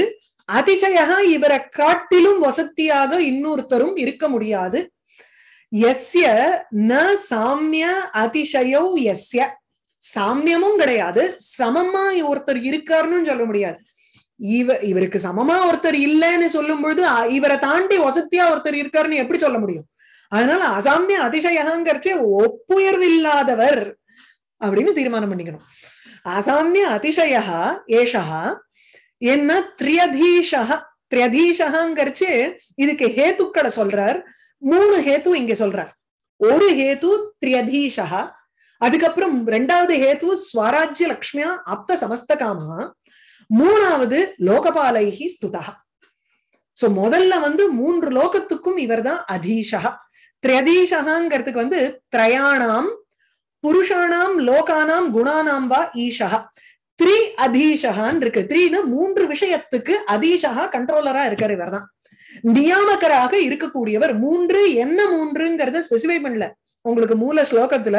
அதிஜயகா இவரை காட்டிலும் வசதியாக இன்னொருத்தரும் இருக்க முடியாது எஸ்ய ந சாமிய அதிசயோ எஸ்ய சாமியமும் கிடையாது சமமா ஒருத்தர் இருக்காருன்னு சொல்ல முடியாது இவ இவருக்கு சமமா ஒருத்தர் இல்லைன்னு சொல்லும் பொழுது இவரை தாண்டி வசதியா ஒருத்தர் இருக்காருன்னு எப்படி சொல்ல முடியும் அதனால அசாமிய அதிசயகாங்கிறச்சே ஒப்புயர்வில்லாதவர் அப்படின்னு தீர்மானம் பண்ணிக்கணும் அசாமிய அதிசய ஏஷா என்ன திரியதீஷா திரியதீஷாங்கிறச்சு இதுக்கு ஹேத்துக்களை சொல்றார் மூணு ஹேத்து இங்க சொல்றார் ஒரு ஹேத்து திரியதீஷா அதுக்கப்புறம் ரெண்டாவது ஹேத்து ஸ்வராஜ்ய லக்ஷ்மியா அப்த சமஸ்தகாமா மூணாவது லோகபாலைஹி ஸ்துதா சோ முதல்ல வந்து மூன்று லோகத்துக்கும் இவர் தான் அதீஷா திரியதீஷகாங்கிறதுக்கு வந்து திரயாணாம் புருஷானாம் லோகானாம் குணானாம் வா ஈஷா த்ரீ அதீஷகான் இருக்கு த்ரீனு மூன்று விஷயத்துக்கு அதீஷகா கண்ட்ரோலரா இருக்காரு இவர் தான் நியாமகராக இருக்கக்கூடியவர் மூன்று என்ன மூன்றுங்கிறத ஸ்பெசிஃபை பண்ணல உங்களுக்கு மூல ஸ்லோகத்துல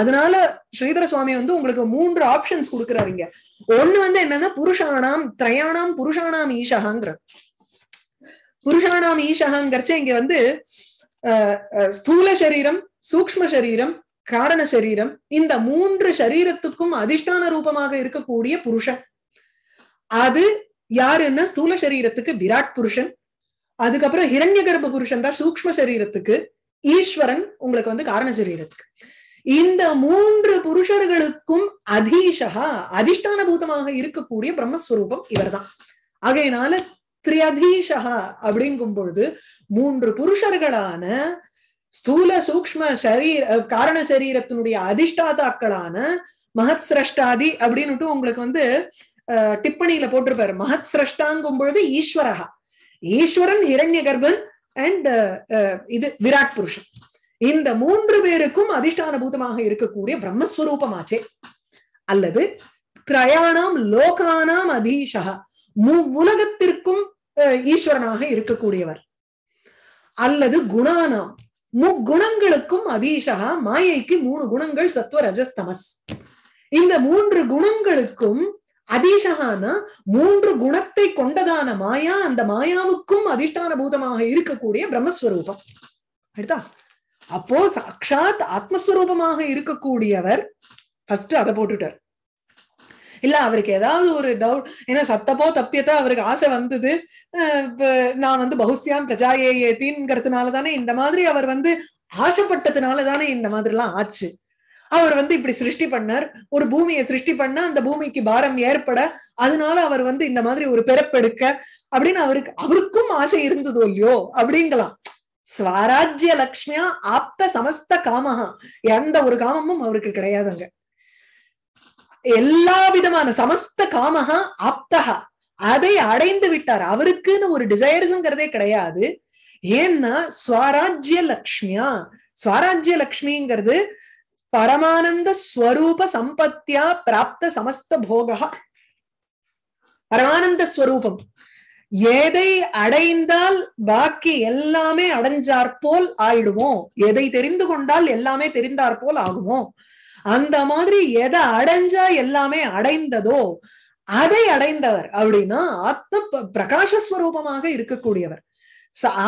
அதனால ஸ்ரீதர சுவாமி வந்து உங்களுக்கு மூன்று ஆப்ஷன்ஸ் கொடுக்குறாருங்க ஒண்ணு வந்து என்னன்னா புருஷானாம் திரையானாம் புருஷானாம் ஈஷகாங்கிற புருஷானாம் ஈஷகாங்கிறச்ச இங்க வந்து ஸ்தூல சரீரம் சூக்ம சரீரம் காரண சரீரம் இந்த மூன்று சரீரத்துக்கும் அதிஷ்டான ரூபமாக இருக்கக்கூடிய புருஷன் அது யாருன்னா ஸ்தூல சரீரத்துக்கு விராட் புருஷன் அதுக்கப்புறம் ஹிரண்ய கர்ப்ப புருஷன் தான் சூக்ம சரீரத்துக்கு ஈஸ்வரன் உங்களுக்கு வந்து காரண சரீரத்துக்கு இந்த மூன்று புருஷர்களுக்கும் அதீஷா அதிஷ்டான பூதமாக இருக்கக்கூடிய பிரம்மஸ்வரூபம் இவர் தான் ஆகையினால திரியதீஷா அப்படிங்கும் பொழுது மூன்று புருஷர்களான ஸ்தூல சூக்ம சரீர காரண சரீரத்தினுடைய அதிஷ்டாதாக்களான மகத் சிரஷ்டாதி அப்படின்னுட்டு உங்களுக்கு வந்து டிப்பணியில போட்டிருப்பாரு மகத் சிரஷ்டாங்கும் பொழுது ஈஸ்வரகா ஈஸ்வரன் இரண்ய கர்ப்பன் அண்ட் இது விராட் புருஷன் இந்த மூன்று பேருக்கும் அதிஷ்டான பூதமாக இருக்கக்கூடிய பிரம்மஸ்வரூபமாச்சே அல்லது திரயாணாம் லோகானாம் அதீஷா மூ உலகத்திற்கும் ஈஸ்வரனாக இருக்கக்கூடியவர் அல்லது குணானாம் முக்குணங்களுக்கும் அதீஷா மாயைக்கு மூணு குணங்கள் சத்வ ரஜஸ்தமஸ் இந்த மூன்று குணங்களுக்கும் அதீஷகானா மூன்று குணத்தை கொண்டதான மாயா அந்த மாயாவுக்கும் அதிஷ்டான பூதமாக இருக்கக்கூடிய பிரம்மஸ்வரூபம் அடுத்தா அப்போ சாட்சாத் ஆத்மஸ்வரூபமாக இருக்கக்கூடியவர் ஃபர்ஸ்ட் அதை போட்டுட்டார் இல்ல அவருக்கு ஏதாவது ஒரு டவுட் ஏன்னா சத்தப்போ தப்பியத்தோ அவருக்கு ஆசை வந்தது நான் வந்து பகுஸ்யாம் பிரஜாயேத்தின்ங்கிறதுனால தானே இந்த மாதிரி அவர் வந்து ஆசைப்பட்டதுனால தானே இந்த மாதிரி எல்லாம் ஆச்சு அவர் வந்து இப்படி சிருஷ்டி பண்ணார் ஒரு பூமியை சிருஷ்டி பண்ண அந்த பூமிக்கு பாரம் ஏற்பட அதனால அவர் வந்து இந்த மாதிரி ஒரு பிறப்பெடுக்க அப்படின்னு அவருக்கு அவருக்கும் ஆசை இருந்ததோ இல்லையோ அப்படிங்கலாம் ஸ்வராஜ்ய லக்ஷ்மியா ஆப்த சமஸ்த காமஹா எந்த ஒரு காமமும் அவருக்கு கிடையாதுங்க எல்லா விதமான சமஸ்த காமகா ஆப்தகா அதை அடைந்து விட்டார் அவருக்குன்னு ஒரு டிசைர்ஸ்ங்கிறதே கிடையாது ஏன்னா ஸ்வராஜ்ய லக்ஷ்மியா ஸ்வராஜ்ய லக்ஷ்மிங்கிறது பரமானந்த ஸ்வரூப சம்பத்தியா பிராப்த சமஸ்த போகா பரமானந்த ஸ்வரூபம் எதை அடைந்தால் பாக்கி எல்லாமே அடைஞ்சாற்போல் ஆயிடுவோம் எதை தெரிந்து கொண்டால் எல்லாமே போல் ஆகுமோ அந்த மாதிரி எதை அடைஞ்சா எல்லாமே அடைந்ததோ அதை அடைந்தவர் அப்படின்னா ஆத்ம பிரகாஷஸ்வரூபமாக இருக்கக்கூடியவர்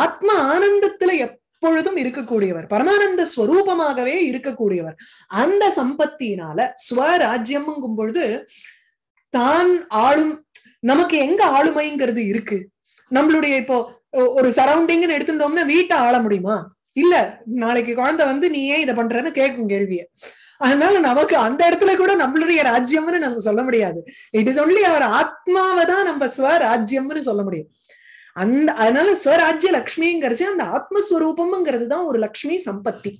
ஆத்ம ஆனந்தத்துல எப்பொழுதும் இருக்கக்கூடியவர் பரமானந்த ஸ்வரூபமாகவே இருக்கக்கூடியவர் அந்த சம்பத்தினால ஸ்வராஜ்யம்ங்கும் பொழுது தான் ஆளும் நமக்கு எங்க ஆளுமைங்கிறது இருக்கு நம்மளுடைய இப்போ ஒரு சரௌண்டிங் எடுத்துட்டோம்னா வீட்டை ஆள முடியுமா இல்ல நாளைக்கு குழந்தை வந்து நீ ஏன் இதை பண்றன்னு கேட்கும் கேள்விய அதனால நமக்கு அந்த இடத்துல கூட நம்மளுடைய ராஜ்யம்னு நம்ம சொல்ல முடியாது இட் இஸ் ஒன்லி அவர் ஆத்மாவதான் நம்ம ஸ்வராஜ்யம்னு சொல்ல முடியும் அந்த அதனால ஸ்வராஜ்ய லக்ஷ்மிங்கிறது அந்த ஆத்மஸ்வரூபம்ங்கிறது தான் ஒரு லக்ஷ்மி சம்பத்தி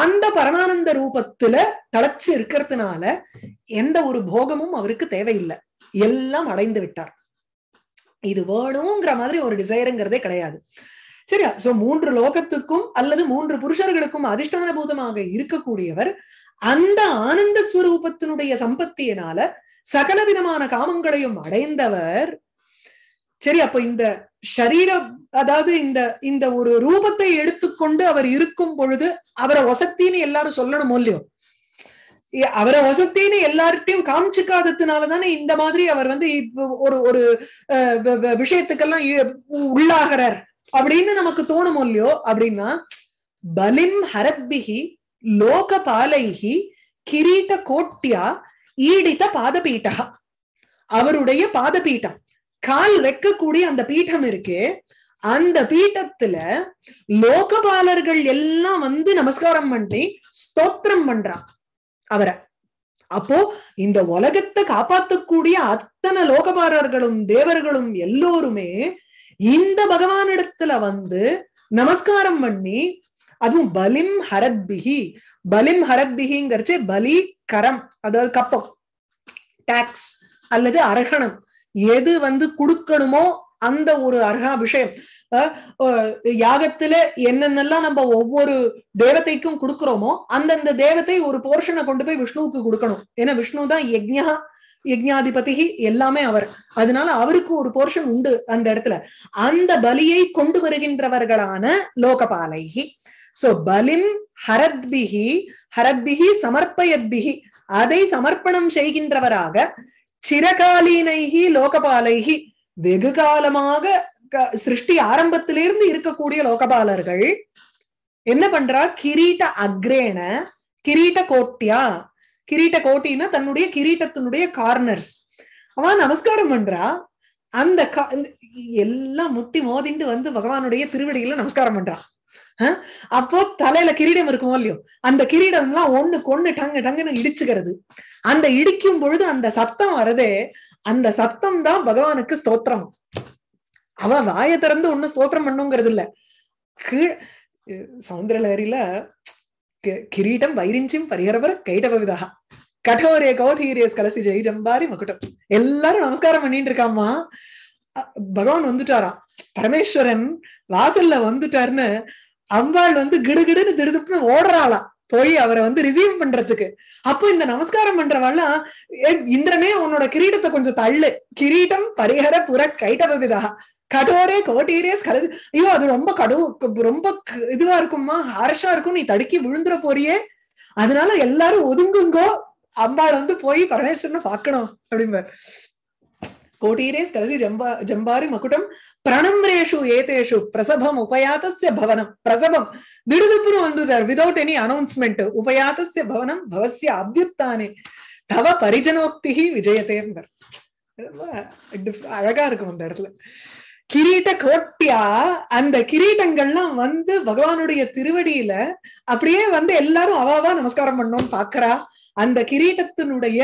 அந்த பரமானந்த ரூபத்துல தளச்சு இருக்கிறதுனால எந்த ஒரு போகமும் அவருக்கு தேவையில்லை எல்லாம் அடைந்து விட்டார் இது வேணுங்கிற மாதிரி ஒரு டிசைருங்கிறதே கிடையாது சரியா சோ மூன்று லோகத்துக்கும் அல்லது மூன்று புருஷர்களுக்கும் அதிஷ்டான பூதமாக இருக்கக்கூடியவர் அந்த ஆனந்த ஸ்வரூபத்தினுடைய சம்பத்தியினால சகல விதமான காமங்களையும் அடைந்தவர் சரி அப்ப இந்த சரீர அதாவது இந்த இந்த ஒரு ரூபத்தை எடுத்துக்கொண்டு அவர் இருக்கும் பொழுது அவரை ஒசத்தின்னு எல்லாரும் சொல்லணும் இல்லையோ அவரை ஒசத்தின்னு எல்லார்ட்டையும் காமிச்சுக்காததுனால தானே இந்த மாதிரி அவர் வந்து ஒரு ஒரு விஷயத்துக்கெல்லாம் உள்ளாகிறார் அப்படின்னு நமக்கு தோணும் இல்லையோ அப்படின்னா பலிம் ஹரத்பிஹி லோக பாலைஹி கிரீட்ட கோட்டியா ஈடித்த பாதபீட்டா அவருடைய பாதபீட்டம் கால் வைக்கக்கூடிய அந்த பீட்டம் இருக்கு அந்த பீட்டத்துல லோகபாலர்கள் எல்லாம் வந்து நமஸ்காரம் பண்ணி ஸ்தோத்திரம் பண்றான் அவரை அப்போ இந்த உலகத்தை காப்பாத்தக்கூடிய அத்தனை லோகபாரர்களும் தேவர்களும் எல்லோருமே இந்த பகவானிடத்துல வந்து நமஸ்காரம் பண்ணி அதுவும் பலிம் ஹரத்பிகி பலிம் ஹரத்பிகிங்கிறச்சு பலி கரம் அதாவது கப்பம் டாக்ஸ் அல்லது அர்ஹணம் எது வந்து கொடுக்கணுமோ அந்த ஒரு அர்ஹா விஷயம் யாகத்துல என்னென்னலாம் நம்ம ஒவ்வொரு தேவதைக்கும் கொடுக்கிறோமோ அந்தந்த தேவத்தை ஒரு போர்ஷனை கொண்டு போய் விஷ்ணுவுக்கு கொடுக்கணும் ஏன்னா விஷ்ணு தான் யஜ்யா யஜ்ஞாதிபதி எல்லாமே அவர் அதனால அவருக்கு ஒரு போர்ஷன் உண்டு அந்த இடத்துல அந்த பலியை கொண்டு வருகின்றவர்களான லோகபாலைகி சோ பலிம் ஹரத்பிஹி ஹரத்பிஹி சமர்ப்பயத்பிஹி அதை சமர்ப்பணம் செய்கின்றவராக சிரகாலீனைகி லோகபாலைகி வெகு காலமாக சிருஷ்டி ஆரம்பத்திலிருந்து இருக்கக்கூடிய லோகபாலர்கள் என்ன பண்றா கிரீட்ட அக்ரேன கிரீட்ட கோட்டியா கிரீட்ட கோட்டினா தன்னுடைய கிரீட்டத்தினுடைய கார்னர்ஸ் அவன் நமஸ்காரம் பண்றா அந்த எல்லாம் முட்டி மோதிண்டு வந்து பகவானுடைய திருவடியில நமஸ்காரம் பண்றான் அப்போ தலையில கிரீடம் இருக்குமோ இல்லையோ அந்த கிரீடம் எல்லாம் ஒண்ணு கொண்ணு டங்கு டங்குன்னு இடிச்சுக்கிறது அந்த இடிக்கும் பொழுது அந்த சத்தம் வரதே அந்த சத்தம் தான் பகவானுக்கு ஸ்தோத்திரம் அவ வாய திறந்து ஒண்ணு ஸ்தோத்திரம் பண்ணுங்கிறது இல்ல கீழ் சவுந்தரலரியில கிரீட்டம் வைரிஞ்சிம் பரிகரவர் கைடபவிதா கடோரே கௌடீரியஸ் கலசி ஜெய் ஜம்பாரி மகுடம் எல்லாரும் நமஸ்காரம் பண்ணிட்டு இருக்காமா பகவான் வந்துட்டாராம் பரமேஸ்வரன் வாசல்ல வந்துட்டாருன்னு அம்பாள் வந்து கிடுகிடுன்னு திடுதுப்புன்னு ஓடுறாளாம் போய் அவரை வந்து ரிசீவ் பண்றதுக்கு அப்போ இந்த நமஸ்காரம் பண்றவாள்லாம் இந்திரமே உன்னோட கிரீடத்தை கொஞ்சம் தள்ளு கிரீட்டம் பரிகர புற கைட்டபவிதா கடோரே கோட்டீரே கலது ஐயோ அது ரொம்ப கடு ரொம்ப இதுவா இருக்கும்மா ஹாரஷா இருக்கும் நீ தடுக்கி விழுந்துற போறியே அதனால எல்லாரும் ஒதுங்குங்கோ அம்பாள் வந்து போய் பரமேஸ்வரனை பாக்கணும் அப்படிம்பார் கோட்டீரேஸ் கலசி ஜம்பா ஜம்பாரி மகுடம் பிரணம்ரேஷு ஏதேஷு பிரசபம் உபயாத்தசிய பவனம் பிரசபம் திடுதுப்புனு வந்துதார் விதவுட் எனி அனௌன்ஸ்மெண்ட் உபயாத்தசிய பவனம் பவசிய அபியுத்தானே தவ பரிஜனோக்தி விஜயதேர்ந்தார் அழகா இருக்கும் அந்த இடத்துல கிரீட கோட்டியா அந்த கிரீடங்கள்லாம் வந்து பகவானுடைய திருவடியில அப்படியே வந்து எல்லாரும் அவாவா நமஸ்காரம் பண்ணோம் பாக்குறா அந்த கிரீடத்தினுடைய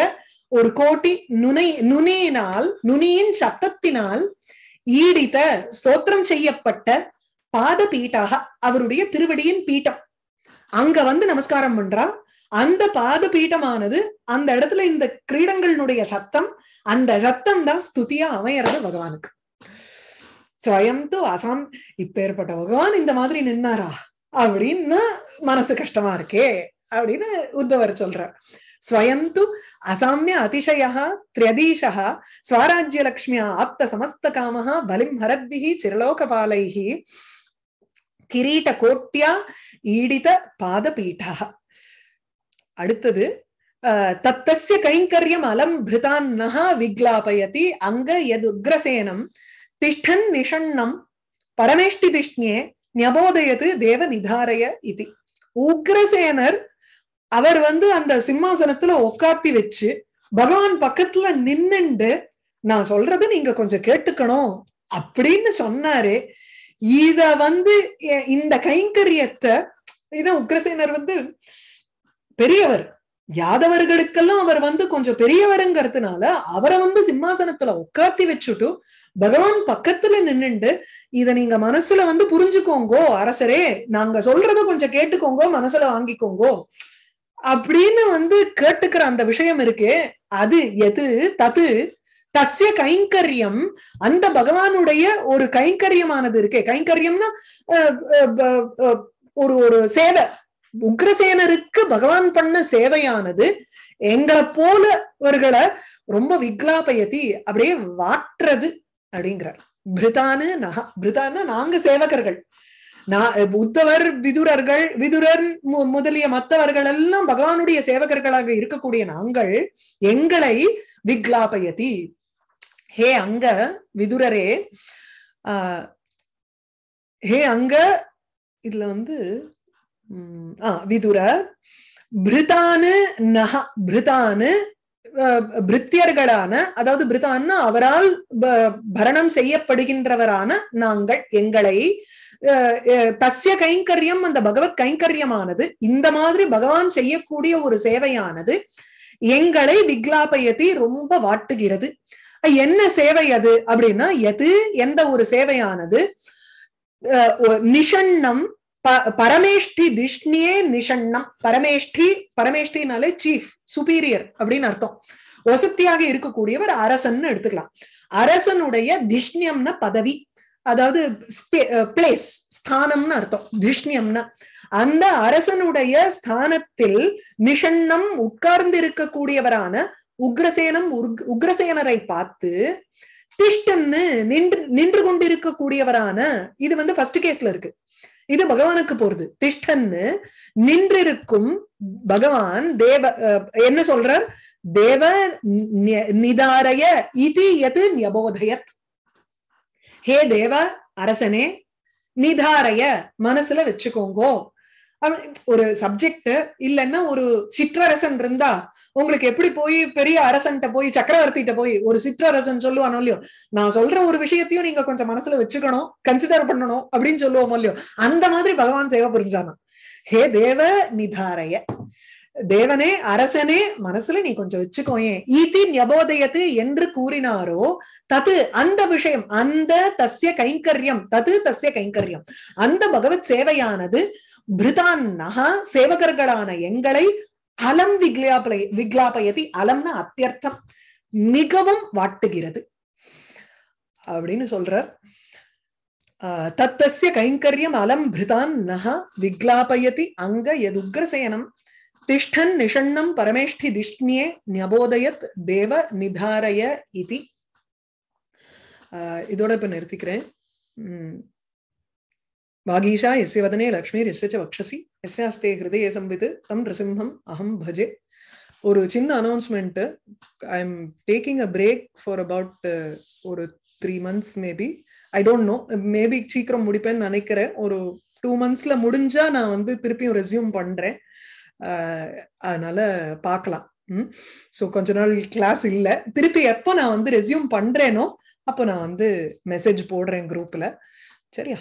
ஒரு கோட்டி நுனை நுனியினால் நுனியின் சத்தத்தினால் ஈடித்த ஸ்தோத்திரம் செய்யப்பட்ட பாத பீட்டாக அவருடைய திருவடியின் பீட்டம் அங்க வந்து நமஸ்காரம் பண்றா அந்த பாத பீட்டமானது அந்த இடத்துல இந்த கிரீடங்களுடைய சத்தம் அந்த சத்தம் தான் ஸ்துதியா அமையறது பகவானுக்கு ஸ்வயம் து அசாம் இப்பேற்பட்ட பகவான் இந்த மாதிரி நின்னாரா அப்படின்னு மனசு கஷ்டமா இருக்கே அப்படின்னு உத்தவர் சொல்றார் ஸ்வயந்து அசாமிய அதிசயா திரியதீஷா ஸ்வராஜ்ய லக்ஷ்மியா ஆப்த சமஸ்த காமஹா பலிம் ஹரத்பிஹி சிரலோகபாலைஹி கிரீட கோட்டியா ஈடித பாத பீட்டா அடுத்தது தத்தசிய கைங்கரியம் அலம் பிருதான் நகா விக்லாபயதி அங்க எது உக்ரசேனம் திஷ்டன் நிஷண்ணம் பரமேஷ்டி திஷ்ணியே நியபோதயது தேவ நிதாரய இது உக்ரசேனர் அவர் வந்து அந்த சிம்மாசனத்துல உட்காத்தி வச்சு பகவான் பக்கத்துல நின்னுண்டு நான் சொல்றது நீங்க கொஞ்சம் கேட்டுக்கணும் அப்படின்னு சொன்னாரு இத வந்து இந்த கைங்கரியத்தை இதான் உக்ரசேனர் வந்து பெரியவர் யாதவர்களுக்கெல்லாம் அவர் வந்து கொஞ்சம் பெரியவருங்கிறதுனால அவரை வந்து சிம்மாசனத்துல உட்காத்தி வச்சுட்டு பகவான் பக்கத்துல நின்னுண்டு இத நீங்க மனசுல வந்து புரிஞ்சுக்கோங்கோ அரசரே நாங்க சொல்றத கொஞ்சம் கேட்டுக்கோங்கோ மனசுல வாங்கிக்கோங்கோ அப்படின்னு வந்து கேட்டுக்கிற அந்த விஷயம் இருக்கே அது எது தது தசிய கைங்கரியம் அந்த பகவானுடைய ஒரு கைங்கரியமானது இருக்கே கைங்கரியம்னா ஒரு ஒரு சேவை உக்ரசேனருக்கு பகவான் பண்ண சேவையானது எங்களை போலவர்களை ரொம்ப விக்லாபயத்தி அப்படியே வாட்டுறது அப்படிங்கிறார் பிரிதானு நகா பிரிதான் நாங்க சேவகர்கள் புத்தவர் விதுரர்கள் விதுரர் முதலிய மற்றவர்கள் எல்லாம் பகவானுடைய சேவகர்களாக இருக்கக்கூடிய நாங்கள் எங்களை விக்லாபயதி ஹே அங்க விதுரரே ஆஹ் ஹே அங்க இதுல வந்து விதுர பிரிதானு பிரிதானு பிரித்தியர்களான அதாவது பிரிதான் அவரால் பரணம் செய்யப்படுகின்றவரான நாங்கள் எங்களை தஸ்ய கைங்கரியம் அந்த பகவத் கைங்கரியமானது இந்த மாதிரி பகவான் செய்யக்கூடிய ஒரு சேவையானது எங்களை விக்லாபயத்தை ரொம்ப வாட்டுகிறது என்ன சேவை அது அப்படின்னா எது எந்த ஒரு சேவையானது நிஷண்ணம் பரமேஷ்டி திஷ்ணியே நிஷண்ணம் பரமேஷ்டி பரமேஷ்டினாலே சீஃப் சுப்பீரியர் அப்படின்னு அர்த்தம் வசத்தியாக இருக்கக்கூடியவர் அரசன் எடுத்துக்கலாம் அரசனுடைய திஷ்ணியம்ன பதவி அதாவது பிளேஸ் ஸ்தானம்னு அர்த்தம் திஷ்ணியம்னா அந்த அரசனுடைய ஸ்தானத்தில் நிஷண்ணம் உட்கார்ந்து இருக்கக்கூடியவரான உக்ரசேனம் உக்ரசேனரை பார்த்து திஷ்டன்னு நின்று நின்று கொண்டிருக்கக்கூடியவரான இது வந்து ஃபர்ஸ்ட் கேஸ்ல இருக்கு இது பகவானுக்கு போறது திஷ்டன்னு நின்றிருக்கும் பகவான் தேவ என்ன சொல்றார் தேவ நிதாரய இது எது நியபோதயத் ஹே தேவ அரசனே நிதாரைய மனசுல வச்சுக்கோங்கோ ஒரு சப்ஜெக்ட் இல்லைன்னா ஒரு சிற்றரசன் இருந்தா உங்களுக்கு எப்படி போய் பெரிய அரசன்கிட்ட போய் சக்கரவர்த்திட்ட போய் ஒரு சிற்றரசன் சொல்லுவானோ இல்லையோ நான் சொல்ற ஒரு விஷயத்தையும் நீங்க கொஞ்சம் மனசுல வச்சுக்கணும் கன்சிடர் பண்ணணும் அப்படின்னு சொல்லுவோமோ இல்லையோ அந்த மாதிரி பகவான் சேவை புரிஞ்சானா ஹே தேவ நிதாரைய தேவனே அரசனே மனசுல நீ கொஞ்சம் வச்சுக்கோயே ஈதி ஞபோதயத்து என்று கூறினாரோ தது அந்த விஷயம் அந்த தஸ்ய கைங்கரியம் தது தஸ்ய கைங்கரியம் அந்த பகவத் சேவையானது பிரிதான் நகா சேவகர்களான எங்களை அலம் விக்லாபய விக்லாபயதி அலம்னா அத்தியர்த்தம் மிகவும் வாட்டுகிறது அப்படின்னு சொல்றார் தத்தசிய கைங்கரியம் அலம் பிரிதான் நக விக்லாபயதி அங்க உக்ரசேனம் திஷ்டன் நிஷண்ணம் பரமேஷ்டி திஷ்ணியே நபோதயத் தேவ நிதாரய இதி இதோட இப்ப நிறுத்திக்கிறேன் பாகீஷா எஸ்ய வதனே लक्ष्मीर्यस्य च வக்ஷசி எஸ்யாஸ்தே ஹிருதய संवित् தம் नृसिंहम् அஹம் பஜே ஒரு சின்ன announcement I am taking a break for about ஒரு three months maybe I don't know maybe சீக்கிரம் முடிப்பேன்னு நினைக்கிறேன் ஒரு டூ மந்த்ஸ்ல முடிஞ்சா நான் வந்து திருப்பியும் ரெசியூம் பண்றேன் uh, அதனால பார்க்கலாம் ஸோ கொஞ்ச நாள் கிளாஸ் இல்லை திருப்பி எப்போ நான் வந்து ரெசியூம் பண்றேனோ அப்போ நான் வந்து மெசேஜ் போடுறேன் குரூப்ல சரியா